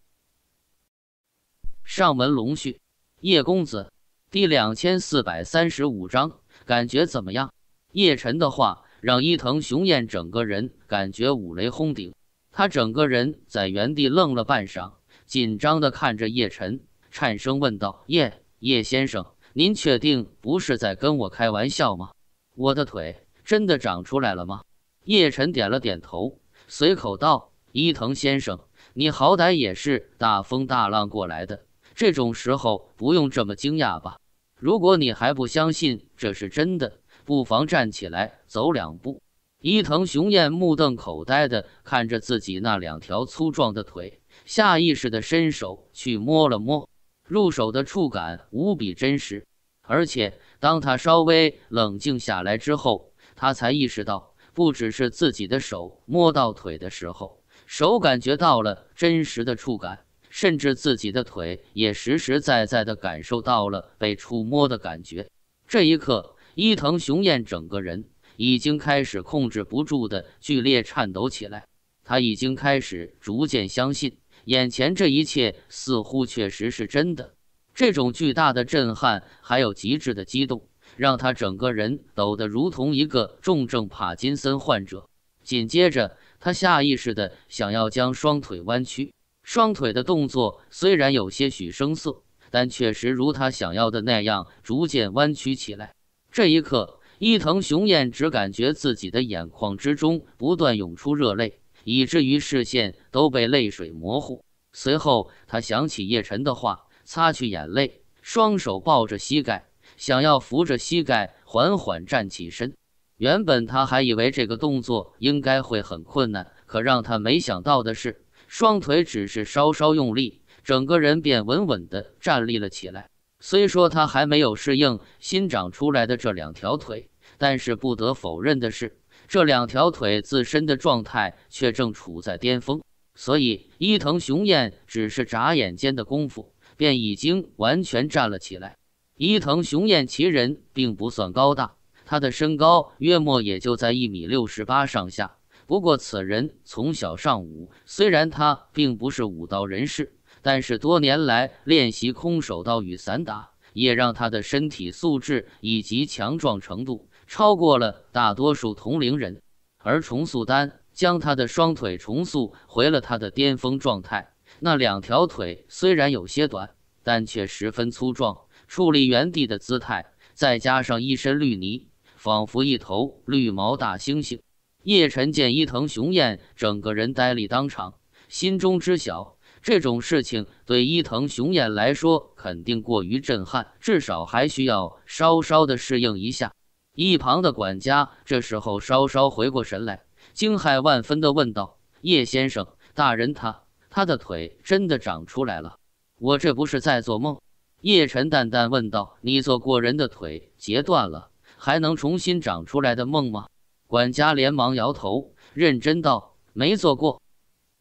上门龙婿，叶公子，第两千四百三十五章，感觉怎么样？叶晨的话让伊藤雄彦整个人感觉五雷轰顶，他整个人在原地愣了半晌，紧张的看着叶晨，颤声问道：“叶叶先生，您确定不是在跟我开玩笑吗？我的腿真的长出来了吗？”叶晨点了点头，随口道：“伊藤先生，你好歹也是大风大浪过来的。”这种时候不用这么惊讶吧？如果你还不相信这是真的，不妨站起来走两步。伊藤雄彦目瞪口呆地看着自己那两条粗壮的腿，下意识地伸手去摸了摸，入手的触感无比真实。而且，当他稍微冷静下来之后，他才意识到，不只是自己的手摸到腿的时候，手感觉到了真实的触感。甚至自己的腿也实实在在地感受到了被触摸的感觉。这一刻，伊藤雄彦整个人已经开始控制不住的剧烈颤抖起来。他已经开始逐渐相信眼前这一切似乎确实是真的。这种巨大的震撼还有极致的激动，让他整个人抖得如同一个重症帕金森患者。紧接着，他下意识地想要将双腿弯曲。双腿的动作虽然有些许生涩，但确实如他想要的那样逐渐弯曲起来。这一刻，伊藤雄彦只感觉自己的眼眶之中不断涌出热泪，以至于视线都被泪水模糊。随后，他想起叶晨的话，擦去眼泪，双手抱着膝盖，想要扶着膝盖缓缓站起身。原本他还以为这个动作应该会很困难，可让他没想到的是。双腿只是稍稍用力，整个人便稳稳地站立了起来。虽说他还没有适应新长出来的这两条腿，但是不得否认的是，这两条腿自身的状态却正处在巅峰。所以，伊藤雄彦只是眨眼间的功夫，便已经完全站了起来。伊藤雄彦其人并不算高大，他的身高约莫也就在一米六十八上下。不过，此人从小尚武，虽然他并不是武道人士，但是多年来练习空手道与散打，也让他的身体素质以及强壮程度超过了大多数同龄人。而重塑丹将他的双腿重塑回了他的巅峰状态，那两条腿虽然有些短，但却十分粗壮，矗立原地的姿态，再加上一身绿泥，仿佛一头绿毛大猩猩。叶辰见伊藤雄彦整个人呆立当场，心中知晓这种事情对伊藤雄彦来说肯定过于震撼，至少还需要稍稍的适应一下。一旁的管家这时候稍稍回过神来，惊骇万分的问道：“叶先生，大人他他的腿真的长出来了？我这不是在做梦？”叶辰淡淡问道：“你做过人的腿截断了还能重新长出来的梦吗？”管家连忙摇头，认真道：“没做过。”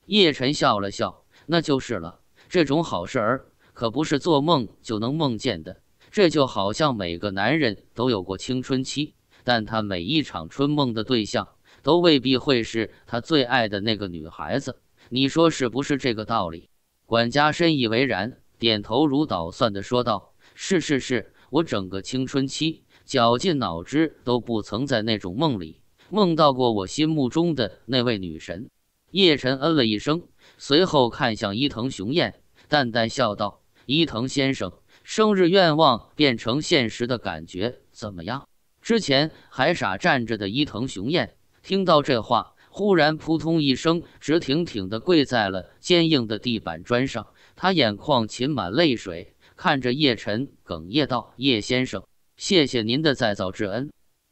叶晨笑了笑：“那就是了。这种好事儿可不是做梦就能梦见的。这就好像每个男人都有过青春期，但他每一场春梦的对象都未必会是他最爱的那个女孩子。你说是不是这个道理？”管家深以为然，点头如捣蒜地说道：“是是是，我整个青春期绞尽脑汁都不曾在那种梦里。”梦到过我心目中的那位女神，叶晨嗯了一声，随后看向伊藤雄彦，淡淡笑道：“伊藤先生，生日愿望变成现实的感觉怎么样？”之前还傻站着的伊藤雄彦听到这话，忽然扑通一声，直挺挺地跪在了坚硬的地板砖上，他眼眶噙满泪水，看着叶晨，哽咽道：“叶先生，谢谢您的再造之恩。”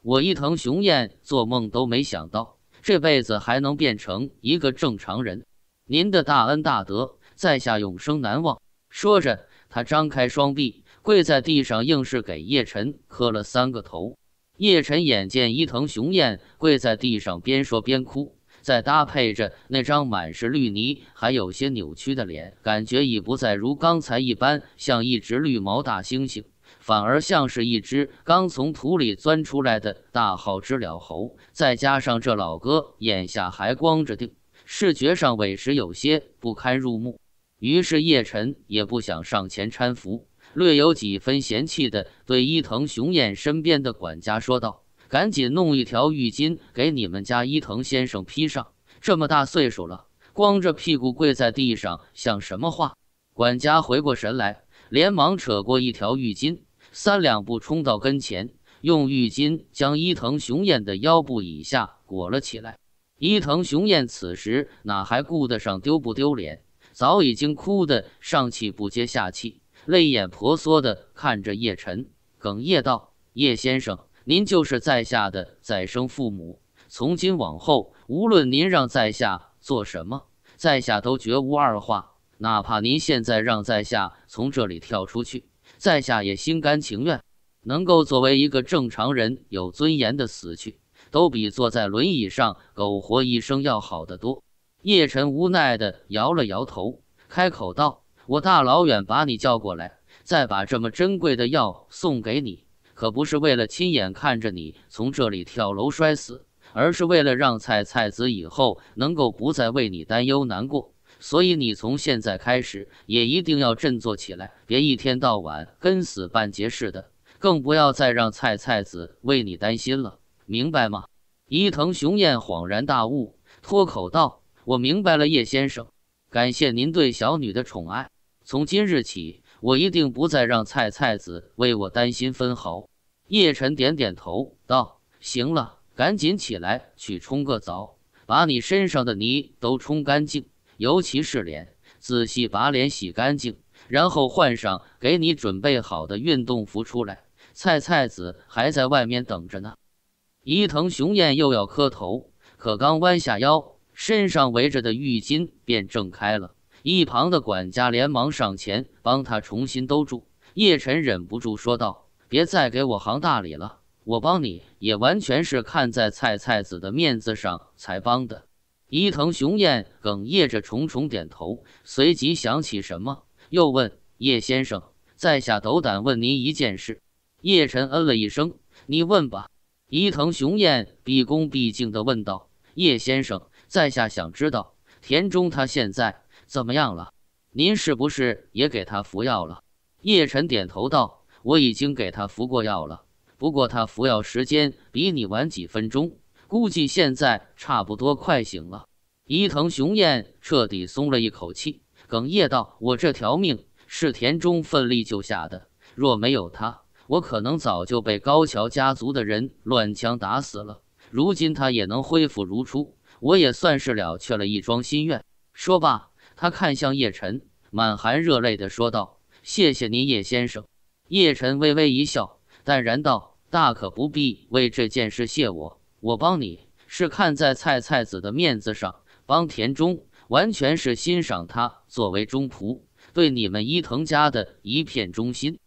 我伊藤雄彦做梦都没想到，这辈子还能变成一个正常人。您的大恩大德，在下永生难忘。说着，他张开双臂，跪在地上，硬是给叶晨磕了三个头。叶晨眼见伊藤雄彦跪在地上，边说边哭，再搭配着那张满是绿泥还有些扭曲的脸，感觉已不再如刚才一般，像一只绿毛大猩猩。反而像是一只刚从土里钻出来的大号知了猴，再加上这老哥眼下还光着腚，视觉上委实有些不堪入目。于是叶辰也不想上前搀扶，略有几分嫌弃的对伊藤雄彦身边的管家说道：“赶紧弄一条浴巾给你们家伊藤先生披上，这么大岁数了，光着屁股跪在地上像什么话？”管家回过神来，连忙扯过一条浴巾。三两步冲到跟前，用浴巾将伊藤雄彦的腰部以下裹了起来。伊藤雄彦此时哪还顾得上丢不丢脸，早已经哭得上气不接下气，泪眼婆娑地看着叶晨，哽咽道：“叶先生，您就是在下的再生父母，从今往后，无论您让在下做什么，在下都绝无二话，哪怕您现在让在下从这里跳出去。”在下也心甘情愿，能够作为一个正常人有尊严的死去，都比坐在轮椅上苟活一生要好得多。叶辰无奈的摇了摇头，开口道：“我大老远把你叫过来，再把这么珍贵的药送给你，可不是为了亲眼看着你从这里跳楼摔死，而是为了让菜菜子以后能够不再为你担忧难过。”所以你从现在开始也一定要振作起来，别一天到晚跟死半截似的，更不要再让菜菜子为你担心了，明白吗？伊藤雄彦恍然大悟，脱口道：“我明白了，叶先生，感谢您对小女的宠爱。从今日起，我一定不再让菜菜子为我担心分毫。”叶晨点点头道：“行了，赶紧起来去冲个澡，把你身上的泥都冲干净。”尤其是脸，仔细把脸洗干净，然后换上给你准备好的运动服出来。菜菜子还在外面等着呢。伊藤雄彦又要磕头，可刚弯下腰，身上围着的浴巾便挣开了。一旁的管家连忙上前帮他重新兜住。叶辰忍不住说道：“别再给我行大礼了，我帮你也完全是看在菜菜子的面子上才帮的。”伊藤雄彦哽咽着重重点头，随即想起什么，又问：“叶先生，在下斗胆问您一件事。”叶晨嗯了一声：“你问吧。”伊藤雄彦毕恭毕敬地问道：“叶先生，在下想知道田中他现在怎么样了？您是不是也给他服药了？”叶晨点头道：“我已经给他服过药了，不过他服药时间比你晚几分钟。”估计现在差不多快醒了，伊藤雄彦彻底松了一口气，哽咽道：“我这条命是田中奋力救下的，若没有他，我可能早就被高桥家族的人乱枪打死了。如今他也能恢复如初，我也算是了却了一桩心愿。”说罢，他看向叶晨，满含热泪地说道：“谢谢您，叶先生。”叶晨微微一笑，淡然道：“大可不必为这件事谢我。”我帮你是看在菜菜子的面子上，帮田中完全是欣赏他作为中仆对你们伊藤家的一片忠心。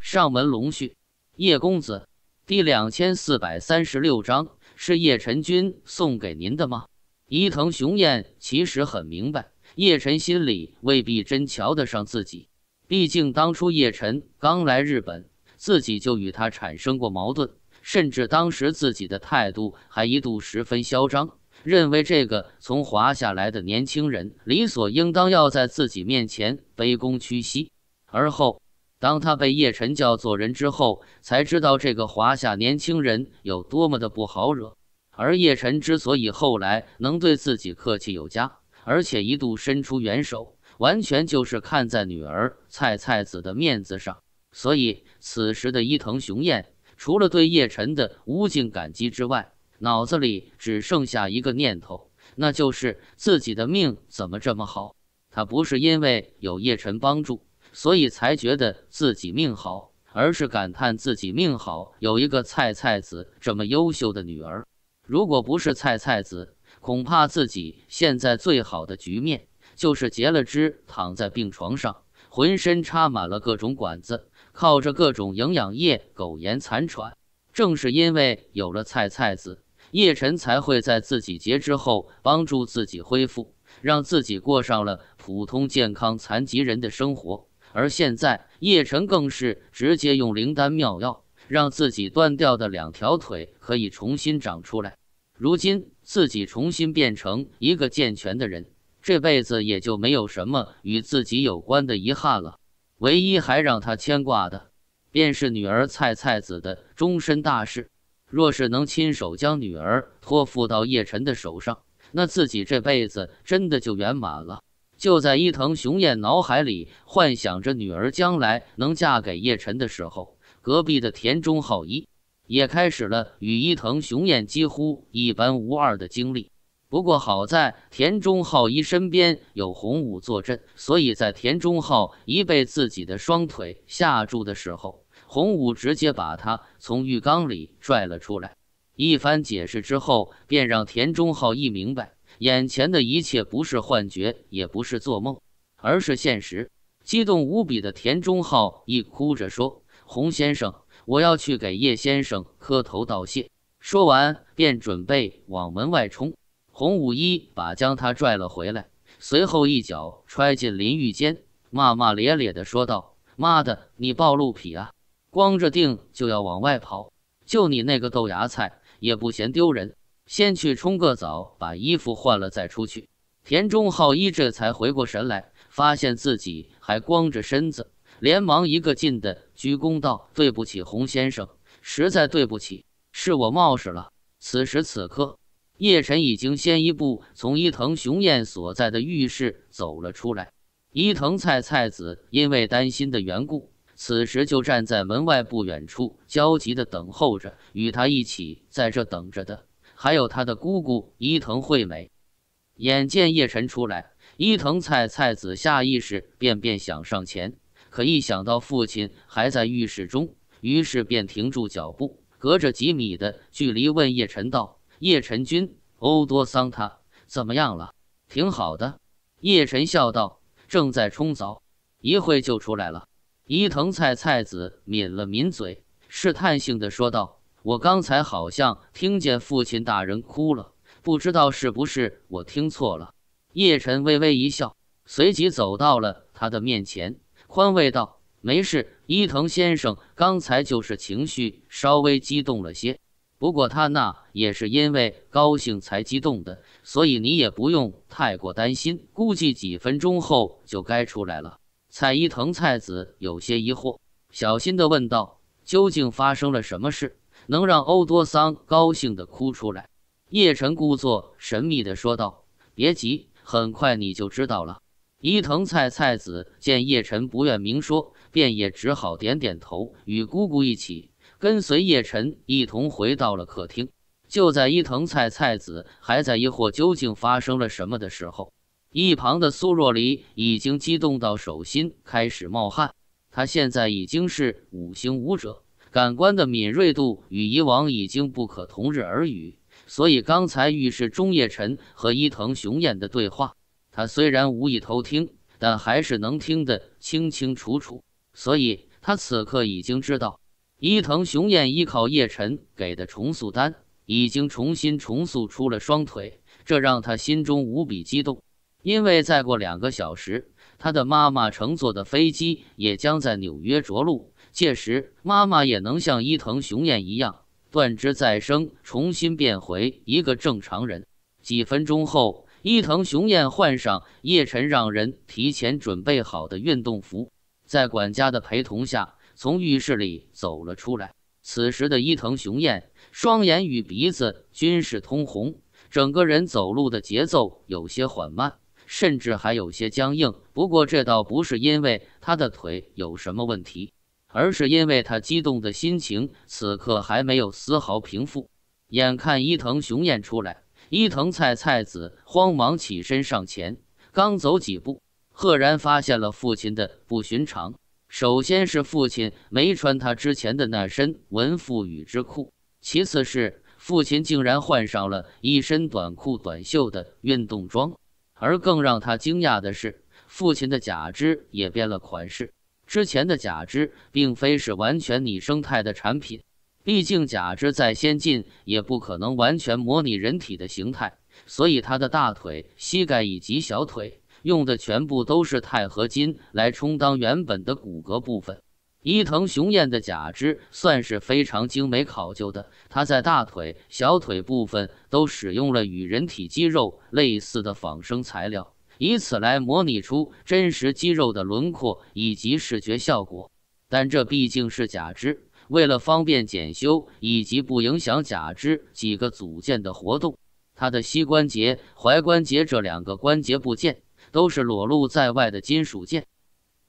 上门龙序，叶公子，第两千四百三十六章是叶辰君送给您的吗？伊藤雄彦其实很明白，叶辰心里未必真瞧得上自己，毕竟当初叶辰刚来日本，自己就与他产生过矛盾。甚至当时自己的态度还一度十分嚣张，认为这个从华夏来的年轻人理所应当要在自己面前卑躬屈膝。而后，当他被叶晨叫做人之后，才知道这个华夏年轻人有多么的不好惹。而叶晨之所以后来能对自己客气有加，而且一度伸出援手，完全就是看在女儿蔡蔡子的面子上。所以，此时的伊藤雄彦。除了对叶辰的无尽感激之外，脑子里只剩下一个念头，那就是自己的命怎么这么好？他不是因为有叶辰帮助，所以才觉得自己命好，而是感叹自己命好，有一个菜菜子这么优秀的女儿。如果不是菜菜子，恐怕自己现在最好的局面就是截了肢，躺在病床上，浑身插满了各种管子。靠着各种营养液苟延残喘，正是因为有了菜菜子，叶晨才会在自己截肢后帮助自己恢复，让自己过上了普通健康残疾人的生活。而现在，叶晨更是直接用灵丹妙药，让自己断掉的两条腿可以重新长出来。如今自己重新变成一个健全的人，这辈子也就没有什么与自己有关的遗憾了。唯一还让他牵挂的，便是女儿蔡蔡子的终身大事。若是能亲手将女儿托付到叶晨的手上，那自己这辈子真的就圆满了。就在伊藤雄彦脑海里幻想着女儿将来能嫁给叶晨的时候，隔壁的田中浩一也开始了与伊藤雄彦几乎一般无二的经历。不过好在田中浩一身边有洪武坐镇，所以在田中浩一被自己的双腿吓住的时候，洪武直接把他从浴缸里拽了出来。一番解释之后，便让田中浩一明白眼前的一切不是幻觉，也不是做梦，而是现实。激动无比的田中浩一哭着说：“洪先生，我要去给叶先生磕头道谢。”说完便准备往门外冲。洪武一把将他拽了回来，随后一脚踹进淋浴间，骂骂咧咧地说道：“妈的，你暴露癖啊！光着腚就要往外跑，就你那个豆芽菜，也不嫌丢人！先去冲个澡，把衣服换了再出去。”田中浩一这才回过神来，发现自己还光着身子，连忙一个劲地鞠躬道：“对不起，洪先生，实在对不起，是我冒失了。”此时此刻。叶辰已经先一步从伊藤雄彦所在的浴室走了出来，伊藤菜菜子因为担心的缘故，此时就站在门外不远处焦急的等候着。与他一起在这等着的，还有他的姑姑伊藤惠美。眼见叶晨出来，伊藤菜菜子下意识便便想上前，可一想到父亲还在浴室中，于是便停住脚步，隔着几米的距离问叶晨道。叶辰君，欧多桑他怎么样了？挺好的。叶辰笑道：“正在冲澡，一会就出来了。”伊藤菜菜子抿了抿嘴，试探性的说道：“我刚才好像听见父亲大人哭了，不知道是不是我听错了。”叶辰微微一笑，随即走到了他的面前，宽慰道：“没事，伊藤先生刚才就是情绪稍微激动了些。”不过他那也是因为高兴才激动的，所以你也不用太过担心，估计几分钟后就该出来了。蔡伊藤菜子有些疑惑，小心的问道：“究竟发生了什么事，能让欧多桑高兴的哭出来？”叶晨故作神秘的说道：“别急，很快你就知道了。”伊藤菜菜子见叶晨不愿明说，便也只好点点头，与姑姑一起。跟随叶辰一同回到了客厅，就在伊藤菜菜子还在疑惑究竟发生了什么的时候，一旁的苏若离已经激动到手心开始冒汗。他现在已经是五星武者，感官的敏锐度与以往已经不可同日而语，所以刚才预示中叶晨和伊藤雄彦的对话，他虽然无意偷听，但还是能听得清清楚楚。所以他此刻已经知道。伊藤雄彦依靠叶晨给的重塑丹，已经重新重塑出了双腿，这让他心中无比激动。因为再过两个小时，他的妈妈乘坐的飞机也将在纽约着陆，届时妈妈也能像伊藤雄彦一样断肢再生，重新变回一个正常人。几分钟后，伊藤雄彦换上叶晨让人提前准备好的运动服，在管家的陪同下。从浴室里走了出来。此时的伊藤雄彦，双眼与鼻子均是通红，整个人走路的节奏有些缓慢，甚至还有些僵硬。不过这倒不是因为他的腿有什么问题，而是因为他激动的心情此刻还没有丝毫平复。眼看伊藤雄彦出来，伊藤菜菜子慌忙起身上前，刚走几步，赫然发现了父亲的不寻常。首先是父亲没穿他之前的那身文父羽之裤，其次是父亲竟然换上了一身短裤短袖的运动装，而更让他惊讶的是，父亲的假肢也变了款式。之前的假肢并非是完全拟生态的产品，毕竟假肢再先进也不可能完全模拟人体的形态，所以他的大腿、膝盖以及小腿。用的全部都是钛合金来充当原本的骨骼部分。伊藤雄彦的假肢算是非常精美考究的，他在大腿、小腿部分都使用了与人体肌肉类似的仿生材料，以此来模拟出真实肌肉的轮廓以及视觉效果。但这毕竟是假肢，为了方便检修以及不影响假肢几个组件的活动，他的膝关节、踝关节这两个关节部件。都是裸露在外的金属件，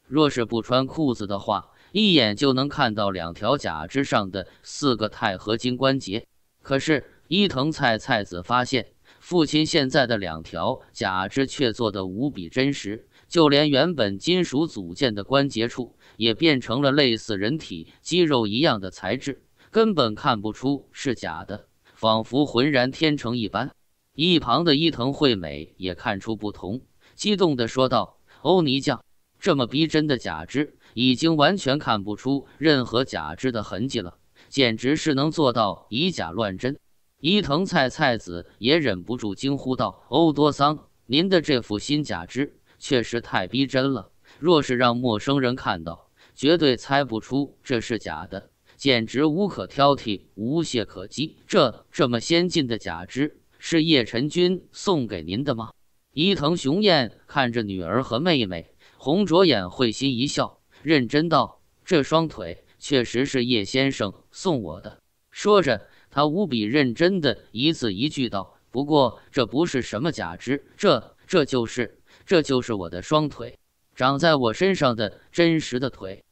若是不穿裤子的话，一眼就能看到两条假肢上的四个钛合金关节。可是伊藤菜菜子发现，父亲现在的两条假肢却做得无比真实，就连原本金属组件的关节处也变成了类似人体肌肉一样的材质，根本看不出是假的，仿佛浑然天成一般。一旁的伊藤惠美也看出不同。激动地说道：“欧尼酱，这么逼真的假肢，已经完全看不出任何假肢的痕迹了，简直是能做到以假乱真。”伊藤菜菜子也忍不住惊呼道：“欧多桑，您的这副新假肢确实太逼真了，若是让陌生人看到，绝对猜不出这是假的，简直无可挑剔、无懈可击。这这么先进的假肢，是叶辰君送给您的吗？”伊藤雄彦看着女儿和妹妹，红着眼会心一笑，认真道：“这双腿确实是叶先生送我的。”说着，他无比认真的一字一句道：“不过这不是什么假肢，这这就是这就是我的双腿，长在我身上的真实的腿。”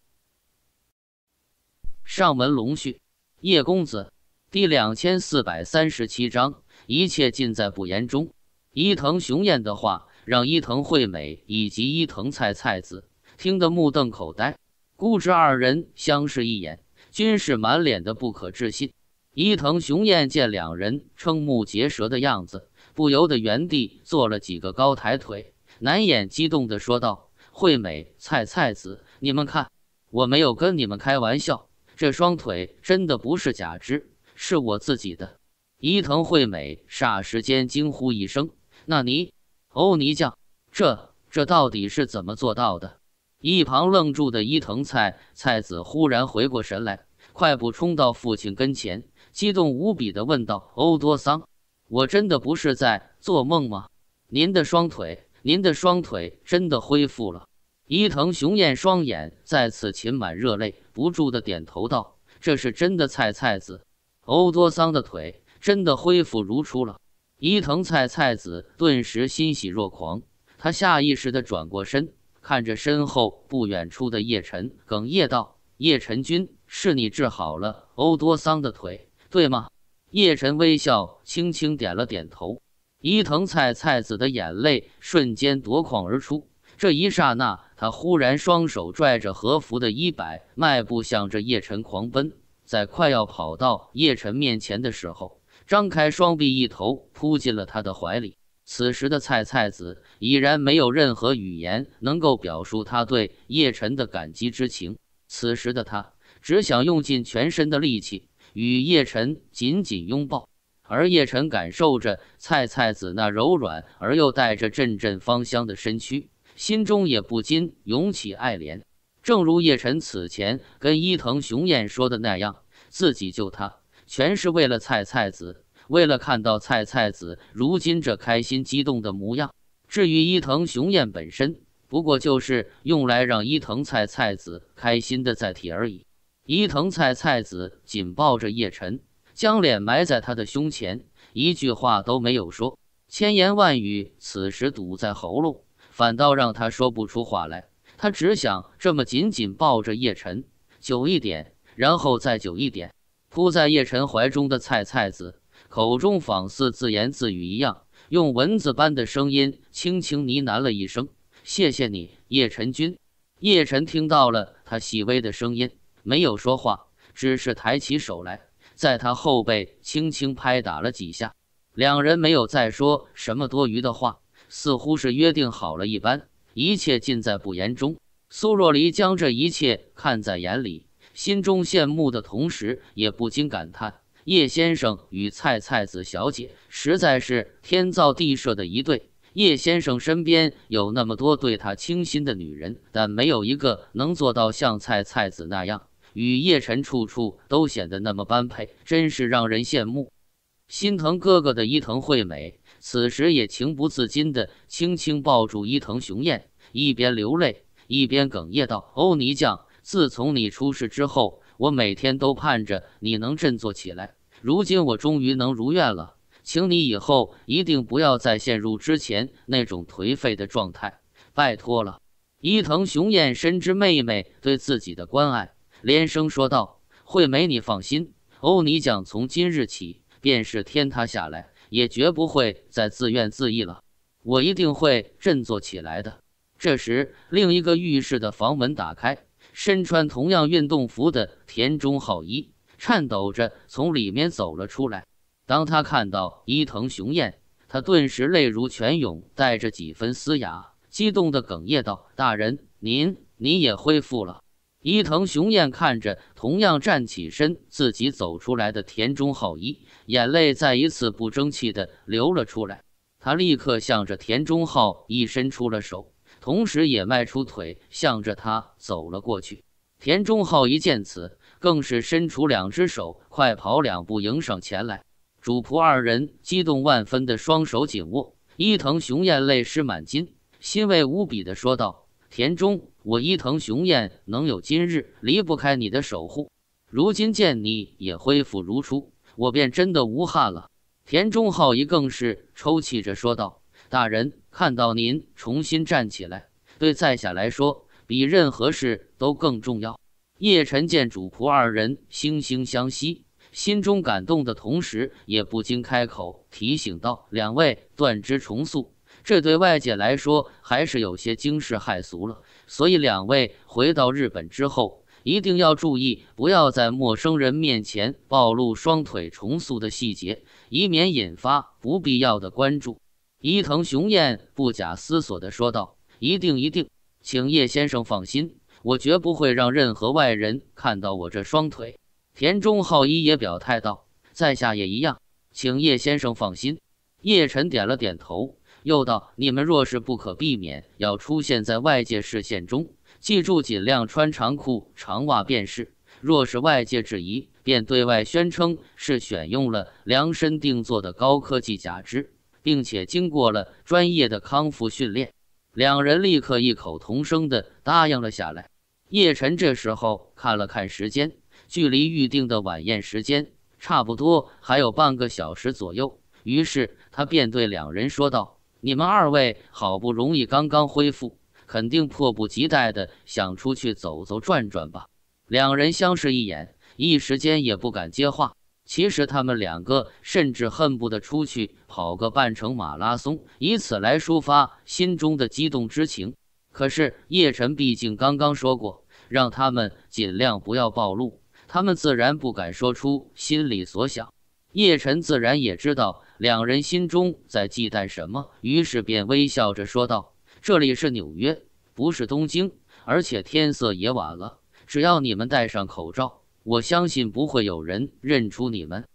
上文龙旭，叶公子，第两千四百三十七章，一切尽在不言中。伊藤雄彦的话让伊藤惠美以及伊藤菜菜子听得目瞪口呆，固执二人相视一眼，均是满脸的不可置信。伊藤雄彦见两人瞠目结舌的样子，不由得原地做了几个高抬腿，难掩激动地说道：“惠美、菜菜子，你们看，我没有跟你们开玩笑，这双腿真的不是假肢，是我自己的。”伊藤惠美霎时间惊呼一声。那尼，欧尼酱，这这到底是怎么做到的？一旁愣住的伊藤菜菜子忽然回过神来，快步冲到父亲跟前，激动无比的问道：“欧多桑，我真的不是在做梦吗？您的双腿，您的双腿真的恢复了？”伊藤雄彦双眼再次噙满热泪，不住的点头道：“这是真的，菜菜子，欧多桑的腿真的恢复如初了。”伊藤菜菜子顿时欣喜若狂，他下意识地转过身，看着身后不远处的叶晨，哽咽道：“叶晨君，是你治好了欧多桑的腿，对吗？”叶晨微笑，轻轻点了点头。伊藤菜菜子的眼泪瞬间夺眶而出，这一刹那，他忽然双手拽着和服的衣摆，迈步向着叶晨狂奔。在快要跑到叶晨面前的时候，张开双臂，一头扑进了他的怀里。此时的蔡蔡子已然没有任何语言能够表述他对叶辰的感激之情。此时的他只想用尽全身的力气与叶辰紧紧拥抱。而叶辰感受着蔡蔡子那柔软而又带着阵阵芳香的身躯，心中也不禁涌起爱怜。正如叶辰此前跟伊藤雄彦说的那样，自己救他。全是为了菜菜子，为了看到菜菜子如今这开心激动的模样。至于伊藤雄彦本身，不过就是用来让伊藤菜菜子开心的载体而已。伊藤菜菜子紧抱着叶晨，将脸埋在他的胸前，一句话都没有说，千言万语此时堵在喉咙，反倒让他说不出话来。他只想这么紧紧抱着叶晨，久一点，然后再久一点。扑在叶辰怀中的菜菜子，口中仿似自言自语一样，用蚊子般的声音轻轻呢喃了一声：“谢谢你，叶辰君。”叶辰听到了他细微的声音，没有说话，只是抬起手来，在他后背轻轻拍打了几下。两人没有再说什么多余的话，似乎是约定好了一般，一切尽在不言中。苏若离将这一切看在眼里。心中羡慕的同时，也不禁感叹：叶先生与菜菜子小姐实在是天造地设的一对。叶先生身边有那么多对他倾心的女人，但没有一个能做到像菜菜子那样，与叶晨处处都显得那么般配，真是让人羡慕。心疼哥哥的伊藤惠美，此时也情不自禁地轻轻抱住伊藤雄彦，一边流泪一边哽咽道：“欧尼酱。”自从你出事之后，我每天都盼着你能振作起来。如今我终于能如愿了，请你以后一定不要再陷入之前那种颓废的状态，拜托了。伊藤雄彦深知妹妹对自己的关爱，连声说道：“惠美，你放心，欧尼酱从今日起便是天塌下来也绝不会再自怨自艾了，我一定会振作起来的。”这时，另一个浴室的房门打开。身穿同样运动服的田中浩一颤抖着从里面走了出来。当他看到伊藤雄彦，他顿时泪如泉涌，带着几分嘶哑、激动的哽咽道：“大人，您，您也恢复了。”伊藤雄彦看着同样站起身、自己走出来的田中浩一，眼泪再一次不争气的流了出来。他立刻向着田中浩一伸出了手。同时也迈出腿，向着他走了过去。田中浩一见此，更是伸出两只手，快跑两步迎上前来。主仆二人激动万分的双手紧握，伊藤雄彦泪湿满襟，欣慰无比的说道：“田中，我伊藤雄彦能有今日，离不开你的守护。如今见你也恢复如初，我便真的无憾了。”田中浩一更是抽泣着说道：“大人。”看到您重新站起来，对在下来说比任何事都更重要。叶晨见主仆二人惺惺相惜，心中感动的同时，也不禁开口提醒道：“两位断肢重塑，这对外界来说还是有些惊世骇俗了。所以两位回到日本之后，一定要注意，不要在陌生人面前暴露双腿重塑的细节，以免引发不必要的关注。”伊藤雄彦不假思索地说道：“一定一定，请叶先生放心，我绝不会让任何外人看到我这双腿。”田中浩一也表态道：“在下也一样，请叶先生放心。”叶晨点了点头，又道：“你们若是不可避免要出现在外界视线中，记住尽量穿长裤、长袜便是。若是外界质疑，便对外宣称是选用了量身定做的高科技假肢。”并且经过了专业的康复训练，两人立刻异口同声地答应了下来。叶晨这时候看了看时间，距离预定的晚宴时间差不多还有半个小时左右，于是他便对两人说道：“你们二位好不容易刚刚恢复，肯定迫不及待地想出去走走转转吧？”两人相视一眼，一时间也不敢接话。其实他们两个甚至恨不得出去跑个半程马拉松，以此来抒发心中的激动之情。可是叶晨毕竟刚刚说过，让他们尽量不要暴露，他们自然不敢说出心里所想。叶晨自然也知道两人心中在忌惮什么，于是便微笑着说道：“这里是纽约，不是东京，而且天色也晚了，只要你们戴上口罩。”我相信不会有人认出你们。”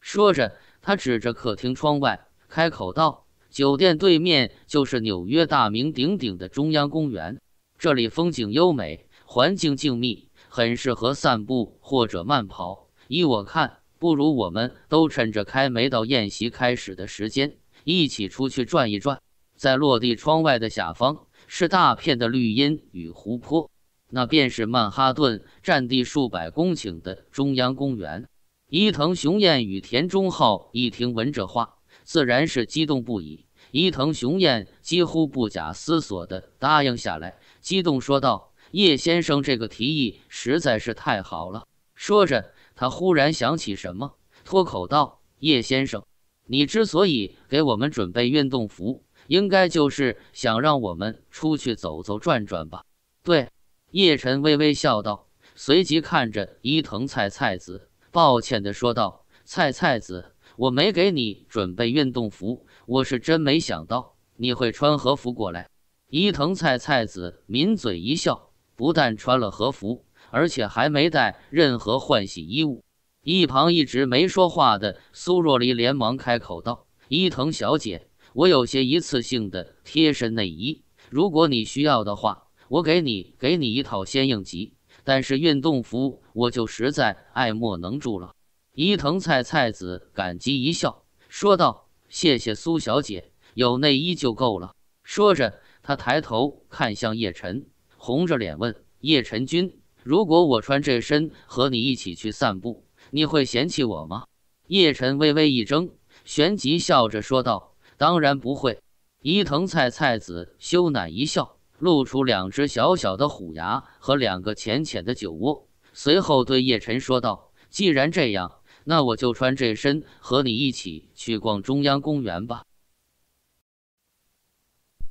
说着，他指着客厅窗外，开口道：“酒店对面就是纽约大名鼎鼎的中央公园，这里风景优美，环境静谧，很适合散步或者慢跑。依我看，不如我们都趁着开没到宴席开始的时间，一起出去转一转。在落地窗外的下方，是大片的绿荫与湖泊。”那便是曼哈顿占地数百公顷的中央公园。伊藤雄彦与田中浩一听闻这话，自然是激动不已。伊藤雄彦几乎不假思索地答应下来，激动说道：“叶先生，这个提议实在是太好了。”说着，他忽然想起什么，脱口道：“叶先生，你之所以给我们准备运动服，应该就是想让我们出去走走转转吧？”对。叶辰微微笑道，随即看着伊藤菜菜子，抱歉地说道：“菜菜子，我没给你准备运动服，我是真没想到你会穿和服过来。”伊藤菜菜子抿嘴一笑，不但穿了和服，而且还没带任何换洗衣物。一旁一直没说话的苏若离连忙开口道：“伊藤小姐，我有些一次性的贴身内衣，如果你需要的话。”我给你，给你一套仙应急，但是运动服我就实在爱莫能助了。伊藤菜菜子感激一笑，说道：“谢谢苏小姐，有内衣就够了。”说着，她抬头看向叶晨，红着脸问：“叶晨君，如果我穿这身和你一起去散步，你会嫌弃我吗？”叶晨微微一怔，旋即笑着说道：“当然不会。”伊藤菜菜子羞赧一笑。露出两只小小的虎牙和两个浅浅的酒窝，随后对叶晨说道：“既然这样，那我就穿这身和你一起去逛中央公园吧。”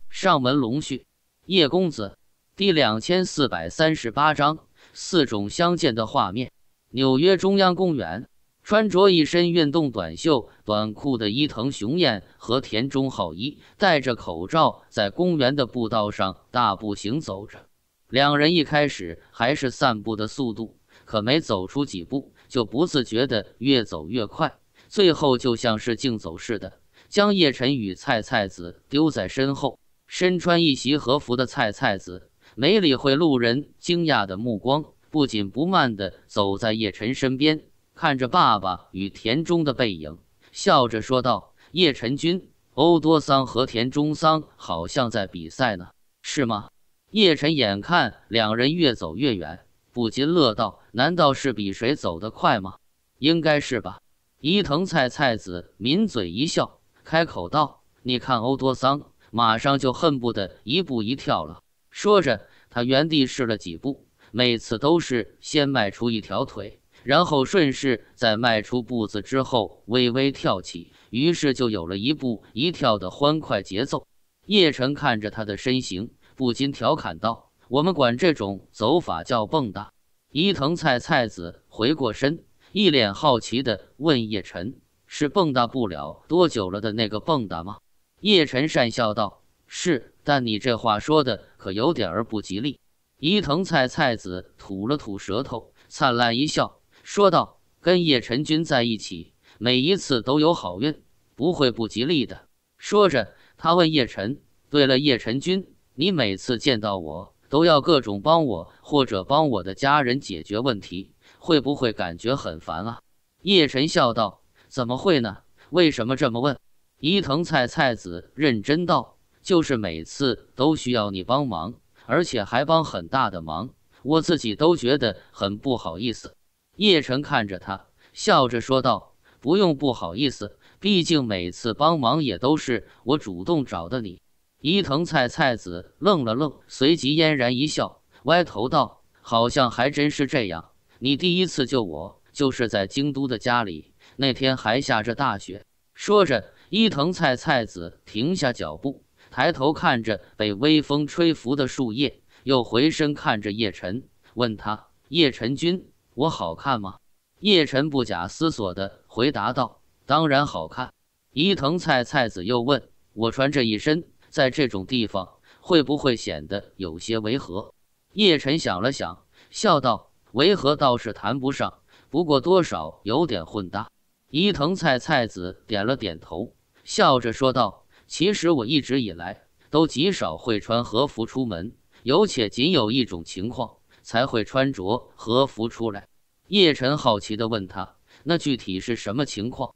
上门龙婿，叶公子，第两千四百三十八章：四种相见的画面。纽约中央公园。穿着一身运动短袖短裤的伊藤雄彦和田中浩一戴着口罩，在公园的步道上大步行走着。两人一开始还是散步的速度，可没走出几步，就不自觉的越走越快，最后就像是竞走似的，将叶晨与菜菜子丢在身后。身穿一袭和服的菜菜子没理会路人惊讶的目光，不紧不慢地走在叶晨身边。看着爸爸与田中的背影，笑着说道：“叶辰君，欧多桑和田中桑好像在比赛呢，是吗？”叶辰眼看两人越走越远，不禁乐道：“难道是比谁走得快吗？应该是吧。”伊藤菜菜子抿嘴一笑，开口道：“你看欧多桑，马上就恨不得一步一跳了。”说着，他原地试了几步，每次都是先迈出一条腿。然后顺势在迈出步子之后微微跳起，于是就有了一步一跳的欢快节奏。叶辰看着他的身形，不禁调侃道：“我们管这种走法叫蹦跶。”伊藤菜菜子回过身，一脸好奇地问叶辰：“是蹦跶不了多久了的那个蹦跶吗？”叶辰讪笑道：“是，但你这话说的可有点儿不吉利。”伊藤菜菜子吐了吐舌头，灿烂一笑。说道：“跟叶辰君在一起，每一次都有好运，不会不吉利的。”说着，他问叶晨：“对了，叶辰君，你每次见到我都要各种帮我或者帮我的家人解决问题，会不会感觉很烦啊？”叶晨笑道：“怎么会呢？为什么这么问？”伊藤菜菜子认真道：“就是每次都需要你帮忙，而且还帮很大的忙，我自己都觉得很不好意思。”叶晨看着他，笑着说道：“不用不好意思，毕竟每次帮忙也都是我主动找的你。”伊藤菜菜子愣了愣，随即嫣然一笑，歪头道：“好像还真是这样。你第一次救我，就是在京都的家里，那天还下着大雪。”说着，伊藤菜菜子停下脚步，抬头看着被微风吹拂的树叶，又回身看着叶晨，问他：“叶晨君。”我好看吗？叶晨不假思索地回答道：“当然好看。”伊藤菜菜子又问：“我穿这一身，在这种地方会不会显得有些违和？”叶晨想了想，笑道：“违和倒是谈不上，不过多少有点混搭。”伊藤菜菜子点了点头，笑着说道：“其实我一直以来都极少会穿和服出门，有且仅有一种情况。”才会穿着和服出来。叶晨好奇地问他：“那具体是什么情况？”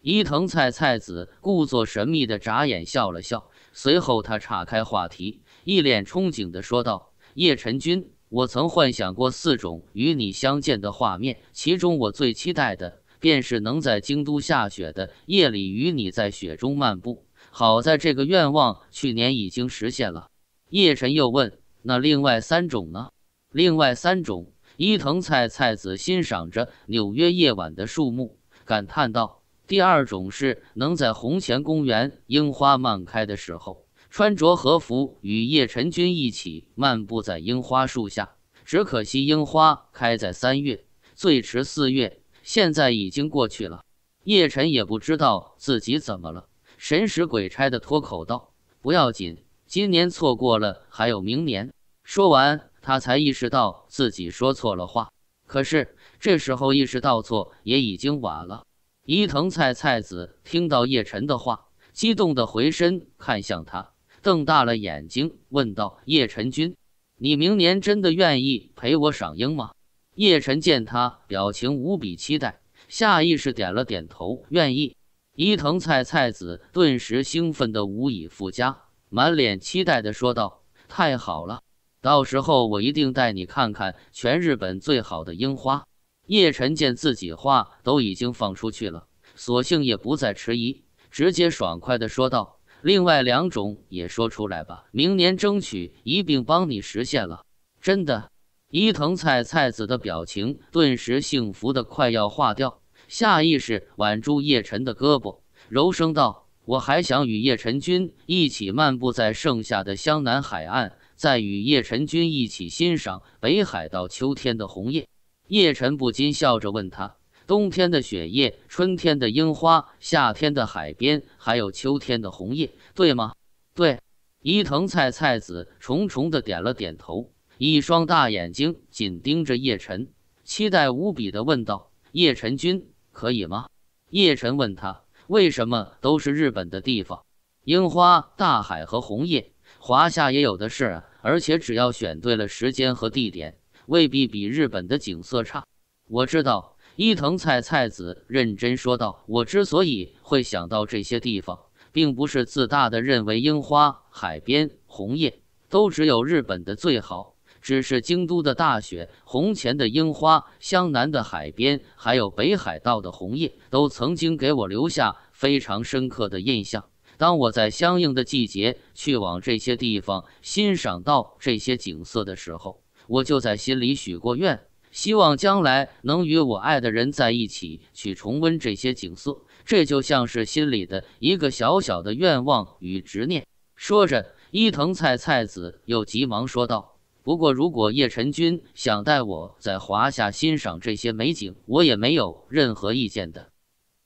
伊藤菜菜子故作神秘地眨眼笑了笑，随后他岔开话题，一脸憧憬地说道：“叶晨君，我曾幻想过四种与你相见的画面，其中我最期待的便是能在京都下雪的夜里与你在雪中漫步。好在这个愿望去年已经实现了。”叶晨又问：“那另外三种呢？”另外三种，伊藤菜菜子欣赏着纽约夜晚的树木，感叹道：“第二种是能在红前公园樱花漫开的时候，穿着和服与叶辰君一起漫步在樱花树下。只可惜樱花开在三月，最迟四月，现在已经过去了。”叶辰也不知道自己怎么了，神使鬼差的脱口道：“不要紧，今年错过了，还有明年。”说完。他才意识到自己说错了话，可是这时候意识到错也已经晚了。伊藤菜菜子听到叶晨的话，激动的回身看向他，瞪大了眼睛问道：“叶晨君，你明年真的愿意陪我赏樱吗？”叶晨见他表情无比期待，下意识点了点头：“愿意。”伊藤菜菜子顿时兴奋得无以复加，满脸期待地说道：“太好了！”到时候我一定带你看看全日本最好的樱花。叶晨见自己话都已经放出去了，索性也不再迟疑，直接爽快的说道：“另外两种也说出来吧，明年争取一并帮你实现了。”真的，伊藤菜菜子的表情顿时幸福的快要化掉，下意识挽住叶晨的胳膊，柔声道：“我还想与叶晨君一起漫步在盛夏的湘南海岸。”在与叶辰君一起欣赏北海道秋天的红叶，叶辰不禁笑着问他：“冬天的雪夜，春天的樱花，夏天的海边，还有秋天的红叶，对吗？”“对。”伊藤菜菜子重重的点了点头，一双大眼睛紧盯着叶晨，期待无比的问道：“叶辰君，可以吗？”叶辰问他：“为什么都是日本的地方？樱花、大海和红叶？”华夏也有的是，而且只要选对了时间和地点，未必比日本的景色差。我知道，伊藤菜菜子认真说道：“我之所以会想到这些地方，并不是自大的认为樱花、海边、红叶都只有日本的最好，只是京都的大雪、红前的樱花、湘南的海边，还有北海道的红叶，都曾经给我留下非常深刻的印象。”当我在相应的季节去往这些地方欣赏到这些景色的时候，我就在心里许过愿，希望将来能与我爱的人在一起去重温这些景色。这就像是心里的一个小小的愿望与执念。说着，伊藤菜菜子又急忙说道：“不过，如果叶晨君想带我在华夏欣赏这些美景，我也没有任何意见的。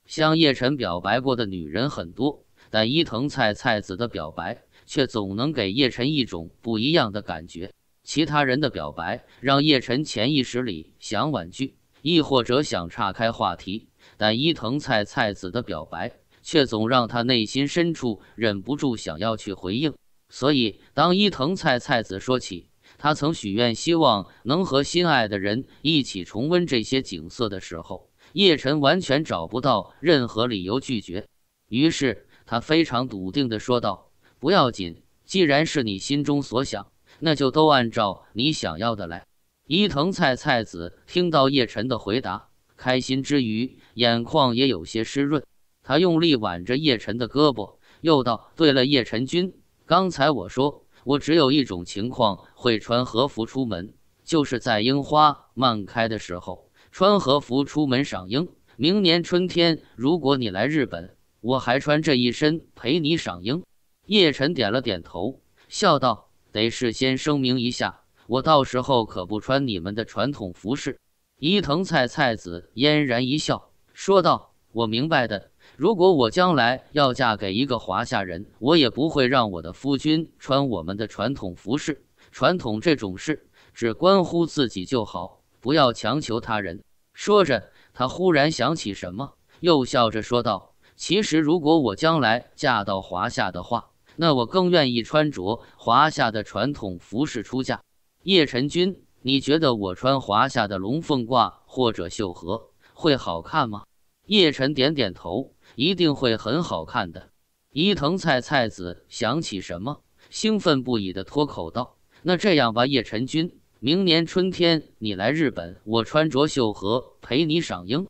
向叶晨表白过的女人很多。”但伊藤菜菜子的表白却总能给叶晨一种不一样的感觉，其他人的表白让叶晨潜意识里想婉拒，亦或者想岔开话题，但伊藤菜菜子的表白却总让他内心深处忍不住想要去回应。所以，当伊藤菜菜子说起他曾许愿希望能和心爱的人一起重温这些景色的时候，叶晨完全找不到任何理由拒绝，于是。他非常笃定地说道：“不要紧，既然是你心中所想，那就都按照你想要的来。”伊藤菜菜子听到叶辰的回答，开心之余，眼眶也有些湿润。他用力挽着叶辰的胳膊，又道：“对了，叶辰君，刚才我说我只有一种情况会穿和服出门，就是在樱花漫开的时候穿和服出门赏樱。明年春天，如果你来日本。”我还穿这一身陪你赏樱，叶晨点了点头，笑道：“得事先声明一下，我到时候可不穿你们的传统服饰。”伊藤菜菜子嫣然一笑，说道：“我明白的。如果我将来要嫁给一个华夏人，我也不会让我的夫君穿我们的传统服饰。传统这种事，只关乎自己就好，不要强求他人。”说着，他忽然想起什么，又笑着说道。其实，如果我将来嫁到华夏的话，那我更愿意穿着华夏的传统服饰出嫁。叶辰君，你觉得我穿华夏的龙凤褂或者绣荷会好看吗？叶辰点点头，一定会很好看的。伊藤菜菜子想起什么，兴奋不已的脱口道：“那这样吧，叶辰君，明年春天你来日本，我穿着绣荷陪你赏樱。”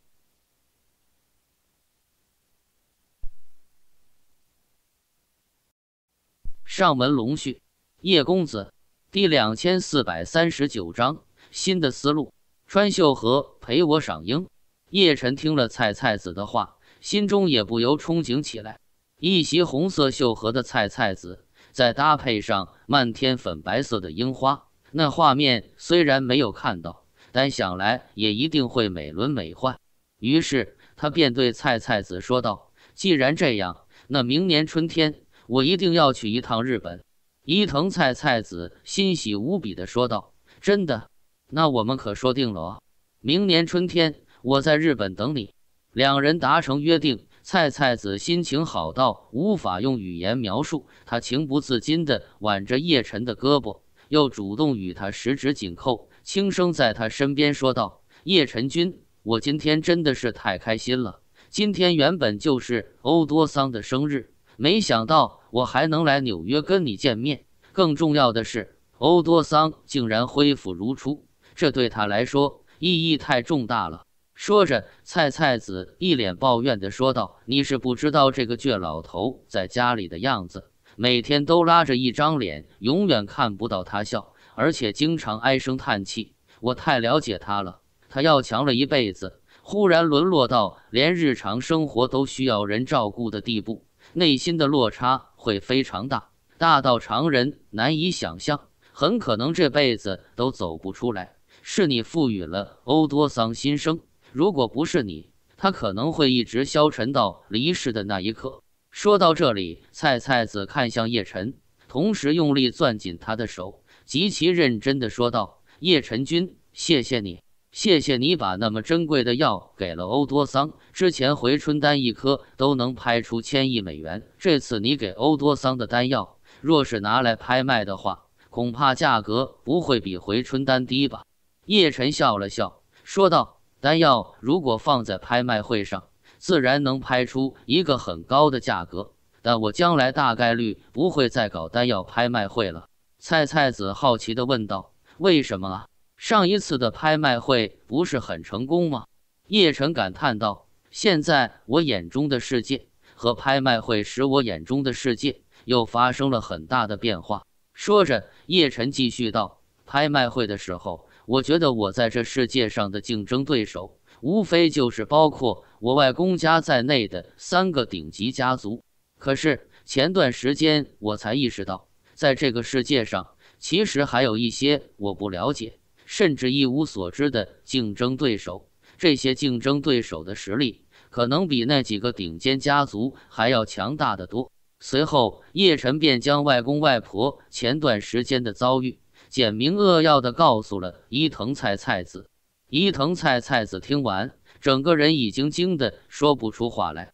上门龙序，叶公子，第两千四百三十九章新的思路。川秀禾陪我赏樱。叶晨听了菜菜子的话，心中也不由憧憬起来。一袭红色秀禾的菜菜子，再搭配上漫天粉白色的樱花，那画面虽然没有看到，但想来也一定会美轮美奂。于是他便对菜菜子说道：“既然这样，那明年春天。”我一定要去一趟日本，伊藤菜菜子欣喜无比地说道：“真的，那我们可说定了啊！明年春天我在日本等你。”两人达成约定，菜菜子心情好到无法用语言描述，她情不自禁地挽着叶晨的胳膊，又主动与他十指紧扣，轻声在他身边说道：“叶晨君，我今天真的是太开心了。今天原本就是欧多桑的生日。”没想到我还能来纽约跟你见面。更重要的是，欧多桑竟然恢复如初，这对他来说意义太重大了。说着，菜菜子一脸抱怨地说道：“你是不知道这个倔老头在家里的样子，每天都拉着一张脸，永远看不到他笑，而且经常唉声叹气。我太了解他了，他要强了一辈子，忽然沦落到连日常生活都需要人照顾的地步。”内心的落差会非常大，大到常人难以想象，很可能这辈子都走不出来。是你赋予了欧多桑新生，如果不是你，他可能会一直消沉到离世的那一刻。说到这里，菜菜子看向叶晨，同时用力攥紧他的手，极其认真地说道：“叶晨君，谢谢你。”谢谢你把那么珍贵的药给了欧多桑。之前回春丹一颗都能拍出千亿美元，这次你给欧多桑的丹药，若是拿来拍卖的话，恐怕价格不会比回春丹低吧？叶晨笑了笑说道：“丹药如果放在拍卖会上，自然能拍出一个很高的价格。但我将来大概率不会再搞丹药拍卖会了。”菜菜子好奇地问道：“为什么啊？”上一次的拍卖会不是很成功吗？叶晨感叹道：“现在我眼中的世界和拍卖会使我眼中的世界又发生了很大的变化。”说着，叶晨继续道：“拍卖会的时候，我觉得我在这世界上的竞争对手无非就是包括我外公家在内的三个顶级家族。可是前段时间我才意识到，在这个世界上其实还有一些我不了解。”甚至一无所知的竞争对手，这些竞争对手的实力可能比那几个顶尖家族还要强大的多。随后，叶晨便将外公外婆前段时间的遭遇简明扼要地告诉了伊藤菜菜子。伊藤菜菜子听完，整个人已经惊得说不出话来，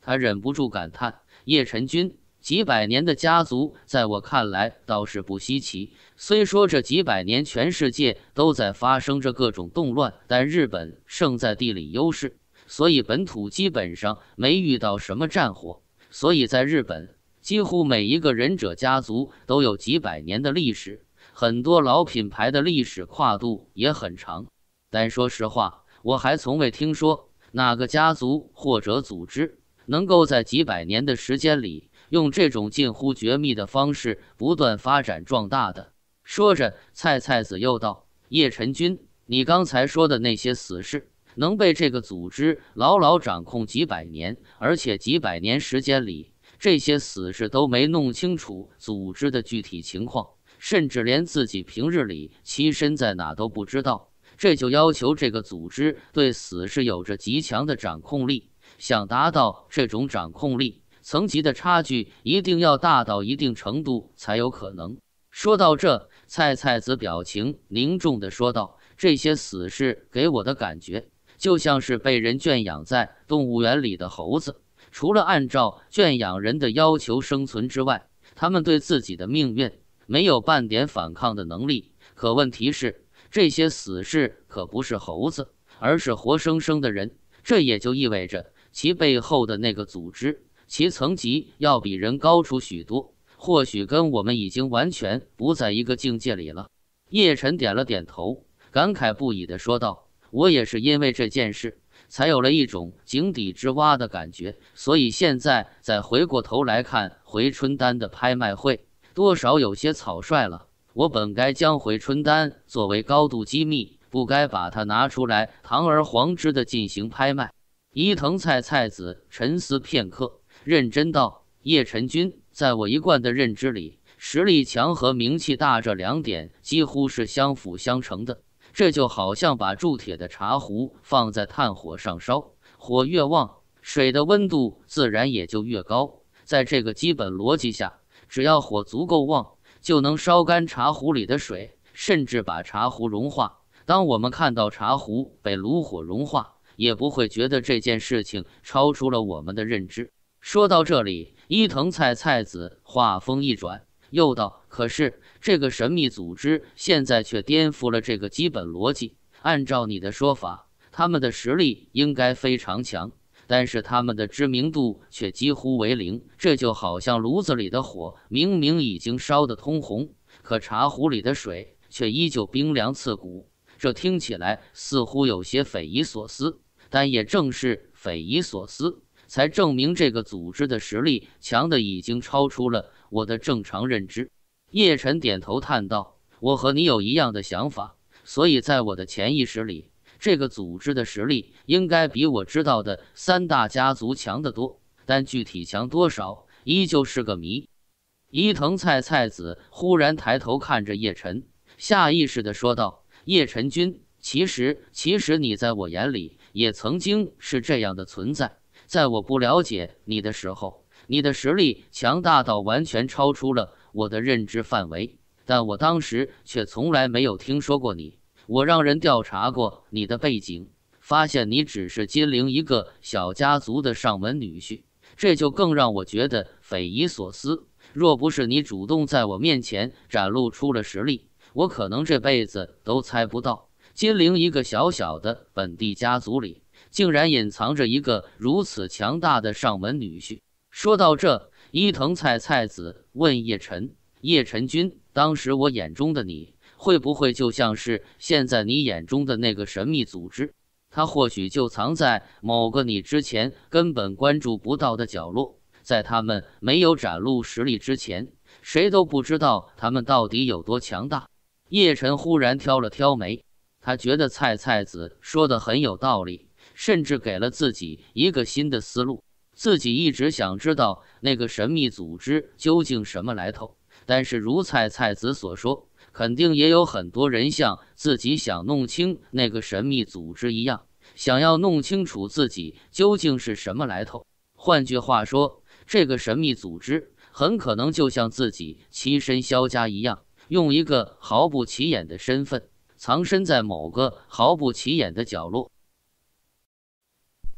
他忍不住感叹：“叶晨君。”几百年的家族，在我看来倒是不稀奇。虽说这几百年全世界都在发生着各种动乱，但日本胜在地理优势，所以本土基本上没遇到什么战火。所以在日本，几乎每一个忍者家族都有几百年的历史，很多老品牌的历史跨度也很长。但说实话，我还从未听说哪个家族或者组织能够在几百年的时间里。用这种近乎绝密的方式不断发展壮大的。说着，蔡蔡子又道：“叶辰君，你刚才说的那些死士，能被这个组织牢牢掌控几百年，而且几百年时间里，这些死士都没弄清楚组织的具体情况，甚至连自己平日里栖身在哪都不知道。这就要求这个组织对死士有着极强的掌控力。想达到这种掌控力。”层级的差距一定要大到一定程度才有可能。说到这，蔡蔡子表情凝重的说道：“这些死士给我的感觉就像是被人圈养在动物园里的猴子，除了按照圈养人的要求生存之外，他们对自己的命运没有半点反抗的能力。可问题是，这些死士可不是猴子，而是活生生的人。这也就意味着其背后的那个组织。”其层级要比人高出许多，或许跟我们已经完全不在一个境界里了。叶辰点了点头，感慨不已地说道：“我也是因为这件事，才有了一种井底之蛙的感觉。所以现在再回过头来看回春丹的拍卖会，多少有些草率了。我本该将回春丹作为高度机密，不该把它拿出来堂而皇之的进行拍卖。”伊藤菜菜子沉思片刻。认真道：“叶晨君，在我一贯的认知里，实力强和名气大这两点几乎是相辅相成的。这就好像把铸铁的茶壶放在炭火上烧，火越旺，水的温度自然也就越高。在这个基本逻辑下，只要火足够旺，就能烧干茶壶里的水，甚至把茶壶融化。当我们看到茶壶被炉火融化，也不会觉得这件事情超出了我们的认知。”说到这里，伊藤菜菜子话锋一转，又道：“可是，这个神秘组织现在却颠覆了这个基本逻辑。按照你的说法，他们的实力应该非常强，但是他们的知名度却几乎为零。这就好像炉子里的火明明已经烧得通红，可茶壶里的水却依旧冰凉刺骨。这听起来似乎有些匪夷所思，但也正是匪夷所思。”才证明这个组织的实力强的已经超出了我的正常认知。叶晨点头叹道：“我和你有一样的想法，所以在我的潜意识里，这个组织的实力应该比我知道的三大家族强得多。但具体强多少，依旧是个谜。”伊藤菜菜子忽然抬头看着叶晨，下意识的说道：“叶晨君，其实，其实你在我眼里也曾经是这样的存在。”在我不了解你的时候，你的实力强大到完全超出了我的认知范围。但我当时却从来没有听说过你。我让人调查过你的背景，发现你只是金陵一个小家族的上门女婿，这就更让我觉得匪夷所思。若不是你主动在我面前展露出了实力，我可能这辈子都猜不到金陵一个小小的本地家族里。竟然隐藏着一个如此强大的上门女婿。说到这，伊藤菜菜子问叶晨：“叶晨君，当时我眼中的你，会不会就像是现在你眼中的那个神秘组织？他或许就藏在某个你之前根本关注不到的角落，在他们没有展露实力之前，谁都不知道他们到底有多强大。”叶晨忽然挑了挑眉，他觉得菜菜子说的很有道理。甚至给了自己一个新的思路。自己一直想知道那个神秘组织究竟什么来头，但是如蔡蔡子所说，肯定也有很多人像自己想弄清那个神秘组织一样，想要弄清楚自己究竟是什么来头。换句话说，这个神秘组织很可能就像自己栖身萧家一样，用一个毫不起眼的身份藏身在某个毫不起眼的角落。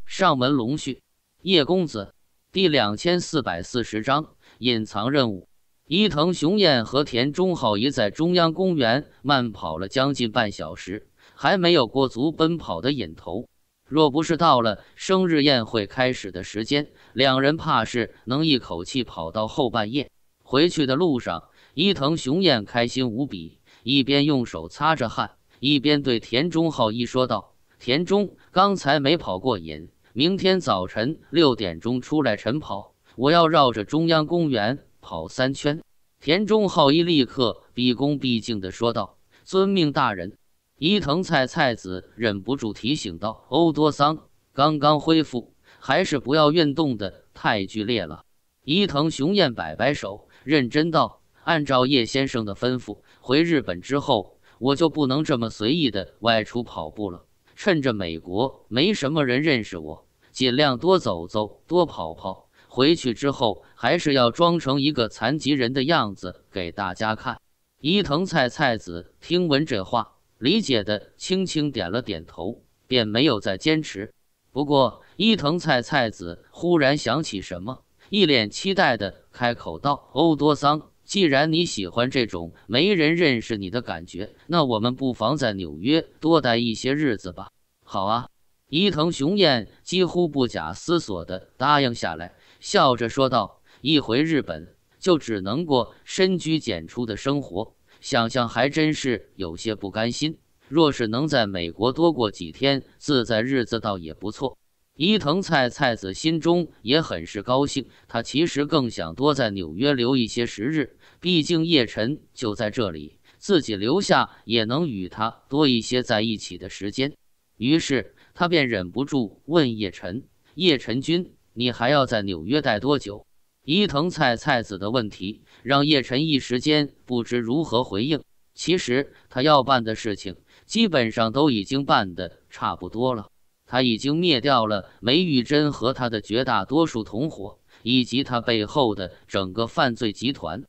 上门龙序，叶公子，第两千四百四十章隐藏任务。伊藤雄彦和田中浩一在中央公园慢跑了将近半小时，还没有过足奔跑的瘾头。若不是到了生日宴会开始的时间，两人怕是能一口气跑到后半夜。回去的路上，伊藤雄彦开心无比，一边用手擦着汗，一边对田中浩一说道：“田中，刚才没跑过瘾。”明天早晨六点钟出来晨跑，我要绕着中央公园跑三圈。田中浩一立刻毕恭毕敬地说道：“遵命，大人。”伊藤菜菜子忍不住提醒道：“欧多桑刚刚恢复，还是不要运动的太剧烈了。”伊藤雄彦摆摆手，认真道：“按照叶先生的吩咐，回日本之后，我就不能这么随意的外出跑步了。”趁着美国没什么人认识我，尽量多走走，多跑跑。回去之后，还是要装成一个残疾人的样子给大家看。伊藤菜菜子听闻这话，理解的轻轻点了点头，便没有再坚持。不过，伊藤菜菜子忽然想起什么，一脸期待的开口道：“欧多桑。”既然你喜欢这种没人认识你的感觉，那我们不妨在纽约多待一些日子吧。好啊，伊藤雄彦几乎不假思索地答应下来，笑着说道：“一回日本就只能过深居简出的生活，想想还真是有些不甘心。若是能在美国多过几天自在日子，倒也不错。”伊藤菜菜子心中也很是高兴，她其实更想多在纽约留一些时日。毕竟叶晨就在这里，自己留下也能与他多一些在一起的时间。于是他便忍不住问叶晨：“叶晨君，你还要在纽约待多久？”伊藤菜菜子的问题让叶晨一时间不知如何回应。其实他要办的事情基本上都已经办得差不多了，他已经灭掉了梅玉珍和他的绝大多数同伙，以及他背后的整个犯罪集团。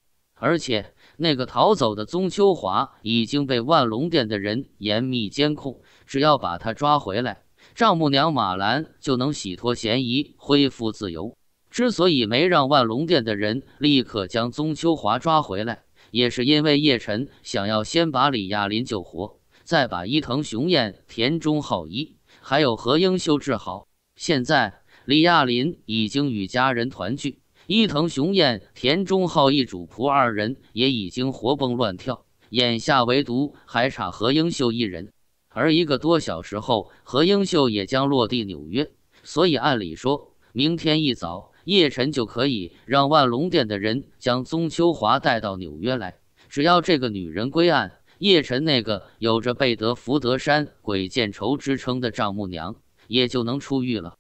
而且，那个逃走的宗秋华已经被万隆店的人严密监控，只要把他抓回来，丈母娘马兰就能洗脱嫌疑，恢复自由。之所以没让万隆店的人立刻将宗秋华抓回来，也是因为叶晨想要先把李亚林救活，再把伊藤雄彦、田中浩一还有何英秀治好。现在，李亚林已经与家人团聚。伊藤雄彦、田中浩一主仆二人也已经活蹦乱跳，眼下唯独还差何英秀一人。而一个多小时后，何英秀也将落地纽约，所以按理说，明天一早，叶晨就可以让万隆店的人将宗秋华带到纽约来。只要这个女人归案，叶晨那个有着“贝德福德山鬼见愁”之称的丈母娘也就能出狱了。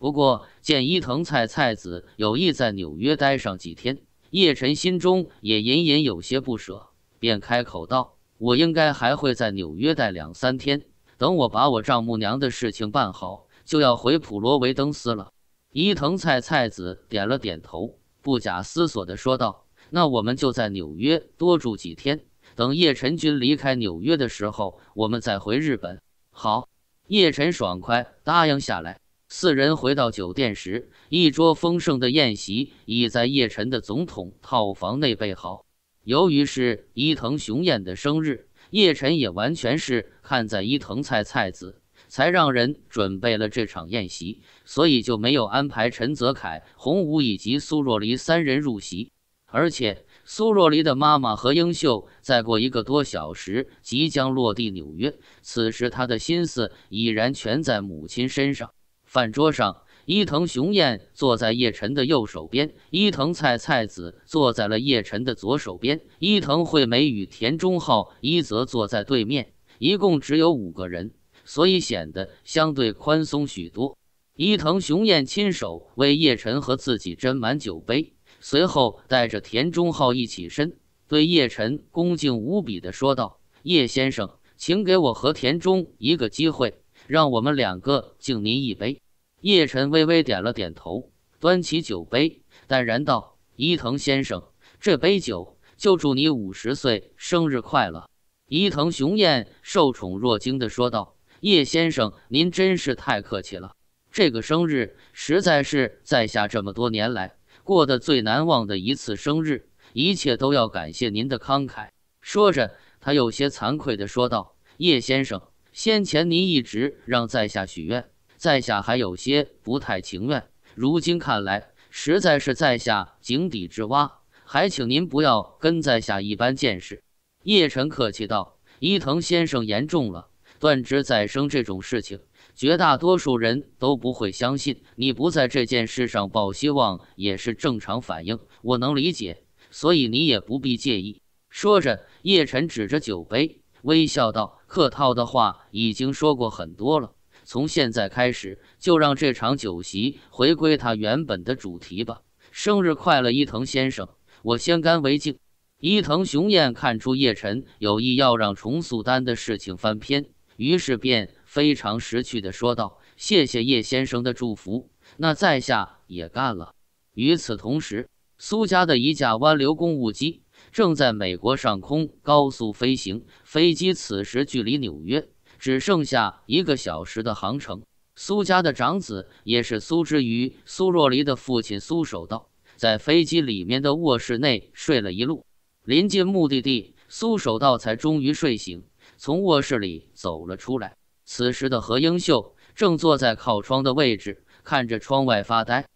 不过见伊藤菜菜子有意在纽约待上几天，叶晨心中也隐隐有些不舍，便开口道：“我应该还会在纽约待两三天，等我把我丈母娘的事情办好，就要回普罗维登斯了。”伊藤菜菜子点了点头，不假思索地说道：“那我们就在纽约多住几天，等叶晨君离开纽约的时候，我们再回日本。”好，叶晨爽快答应下来。四人回到酒店时，一桌丰盛的宴席已在叶晨的总统套房内备好。由于是伊藤雄彦的生日，叶晨也完全是看在伊藤菜菜子才让人准备了这场宴席，所以就没有安排陈泽凯、洪武以及苏若离三人入席。而且，苏若离的妈妈何英秀再过一个多小时即将落地纽约，此时他的心思已然全在母亲身上。饭桌上，伊藤雄彦坐在叶晨的右手边，伊藤菜菜子坐在了叶晨的左手边，伊藤惠美与田中浩一则坐在对面，一共只有五个人，所以显得相对宽松许多。伊藤雄彦亲手为叶晨和自己斟满酒杯，随后带着田中浩一起身，对叶晨恭敬无比地说道：“叶先生，请给我和田中一个机会。”让我们两个敬您一杯。叶辰微微点了点头，端起酒杯，淡然道：“伊藤先生，这杯酒就祝你五十岁生日快乐。”伊藤雄彦受宠若惊地说道：“叶先生，您真是太客气了。这个生日实在是在下这么多年来过得最难忘的一次生日，一切都要感谢您的慷慨。”说着，他有些惭愧地说道：“叶先生。”先前您一直让在下许愿，在下还有些不太情愿。如今看来，实在是在下井底之蛙，还请您不要跟在下一般见识。叶晨客气道：“伊藤先生，言重了。断肢再生这种事情，绝大多数人都不会相信，你不在这件事上抱希望也是正常反应，我能理解，所以你也不必介意。”说着，叶晨指着酒杯。微笑道：“客套的话已经说过很多了，从现在开始就让这场酒席回归它原本的主题吧。生日快乐，伊藤先生，我先干为敬。”伊藤雄彦看出叶辰有意要让重塑丹的事情翻篇，于是便非常识趣地说道：“谢谢叶先生的祝福，那在下也干了。”与此同时，苏家的一架湾流公务机。正在美国上空高速飞行，飞机此时距离纽约只剩下一个小时的航程。苏家的长子也是苏之于苏若离的父亲苏守道，在飞机里面的卧室内睡了一路。临近目的地，苏守道才终于睡醒，从卧室里走了出来。此时的何英秀正坐在靠窗的位置，看着窗外发呆。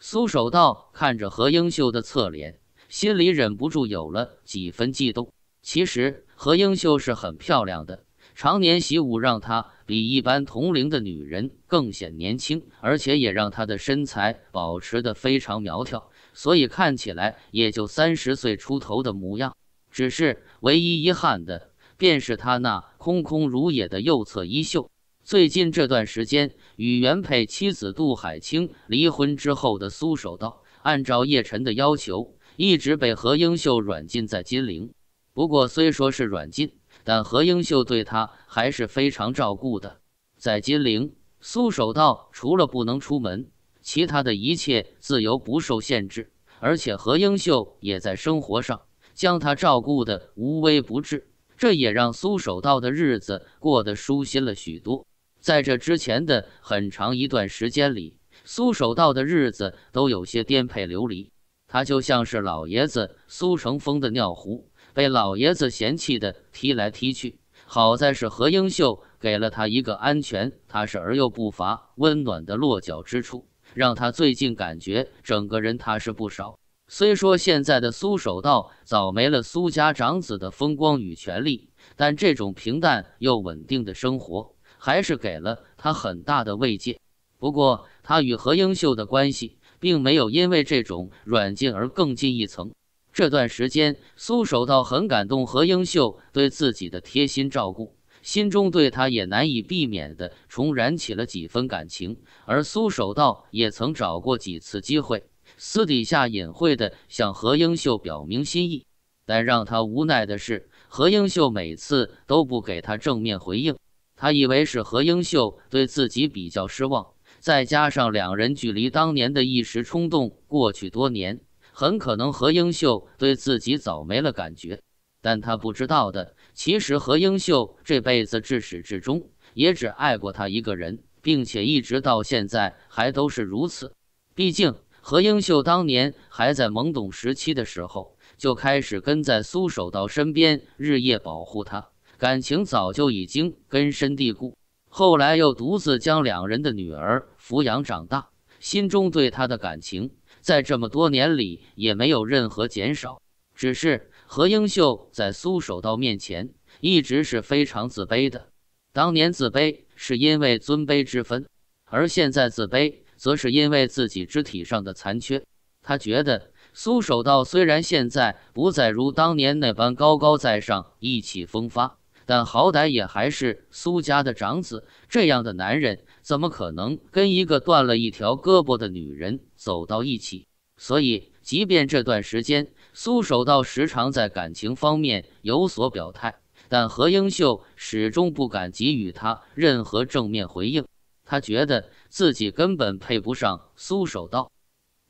苏守道看着何英秀的侧脸。心里忍不住有了几分悸动。其实何英秀是很漂亮的，常年习武让她比一般同龄的女人更显年轻，而且也让她的身材保持的非常苗条，所以看起来也就三十岁出头的模样。只是唯一遗憾的，便是她那空空如也的右侧衣袖。最近这段时间，与原配妻子杜海清离婚之后的苏守道，按照叶晨的要求。一直被何应秀软禁在金陵，不过虽说是软禁，但何应秀对他还是非常照顾的。在金陵，苏守道除了不能出门，其他的一切自由不受限制，而且何应秀也在生活上将他照顾得无微不至，这也让苏守道的日子过得舒心了许多。在这之前的很长一段时间里，苏守道的日子都有些颠沛流离。他就像是老爷子苏成峰的尿壶，被老爷子嫌弃的踢来踢去。好在是何英秀给了他一个安全、踏实而又不乏温暖的落脚之处，让他最近感觉整个人踏实不少。虽说现在的苏守道早没了苏家长子的风光与权力，但这种平淡又稳定的生活还是给了他很大的慰藉。不过，他与何英秀的关系。并没有因为这种软禁而更近一层。这段时间，苏守道很感动何英秀对自己的贴心照顾，心中对他也难以避免的重燃起了几分感情。而苏守道也曾找过几次机会，私底下隐晦的向何英秀表明心意，但让他无奈的是，何英秀每次都不给他正面回应。他以为是何英秀对自己比较失望。再加上两人距离当年的一时冲动过去多年，很可能何英秀对自己早没了感觉。但他不知道的，其实何英秀这辈子至始至终也只爱过他一个人，并且一直到现在还都是如此。毕竟何英秀当年还在懵懂时期的时候，就开始跟在苏守道身边日夜保护他，感情早就已经根深蒂固。后来又独自将两人的女儿抚养长大，心中对他的感情在这么多年里也没有任何减少。只是何英秀在苏守道面前一直是非常自卑的。当年自卑是因为尊卑之分，而现在自卑则是因为自己肢体上的残缺。他觉得苏守道虽然现在不再如当年那般高高在上、意气风发。但好歹也还是苏家的长子，这样的男人怎么可能跟一个断了一条胳膊的女人走到一起？所以，即便这段时间苏守道时常在感情方面有所表态，但何英秀始终不敢给予他任何正面回应。他觉得自己根本配不上苏守道。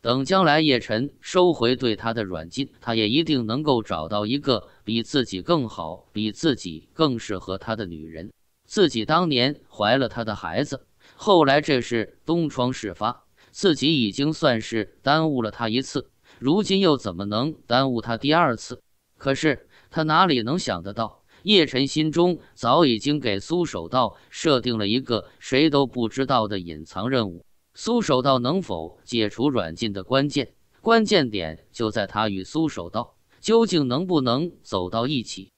等将来叶辰收回对他的软禁，他也一定能够找到一个比自己更好、比自己更适合他的女人。自己当年怀了他的孩子，后来这事东窗事发，自己已经算是耽误了他一次，如今又怎么能耽误他第二次？可是他哪里能想得到，叶晨心中早已经给苏守道设定了一个谁都不知道的隐藏任务。苏守道能否解除软禁的关键，关键点就在他与苏守道究竟能不能走到一起。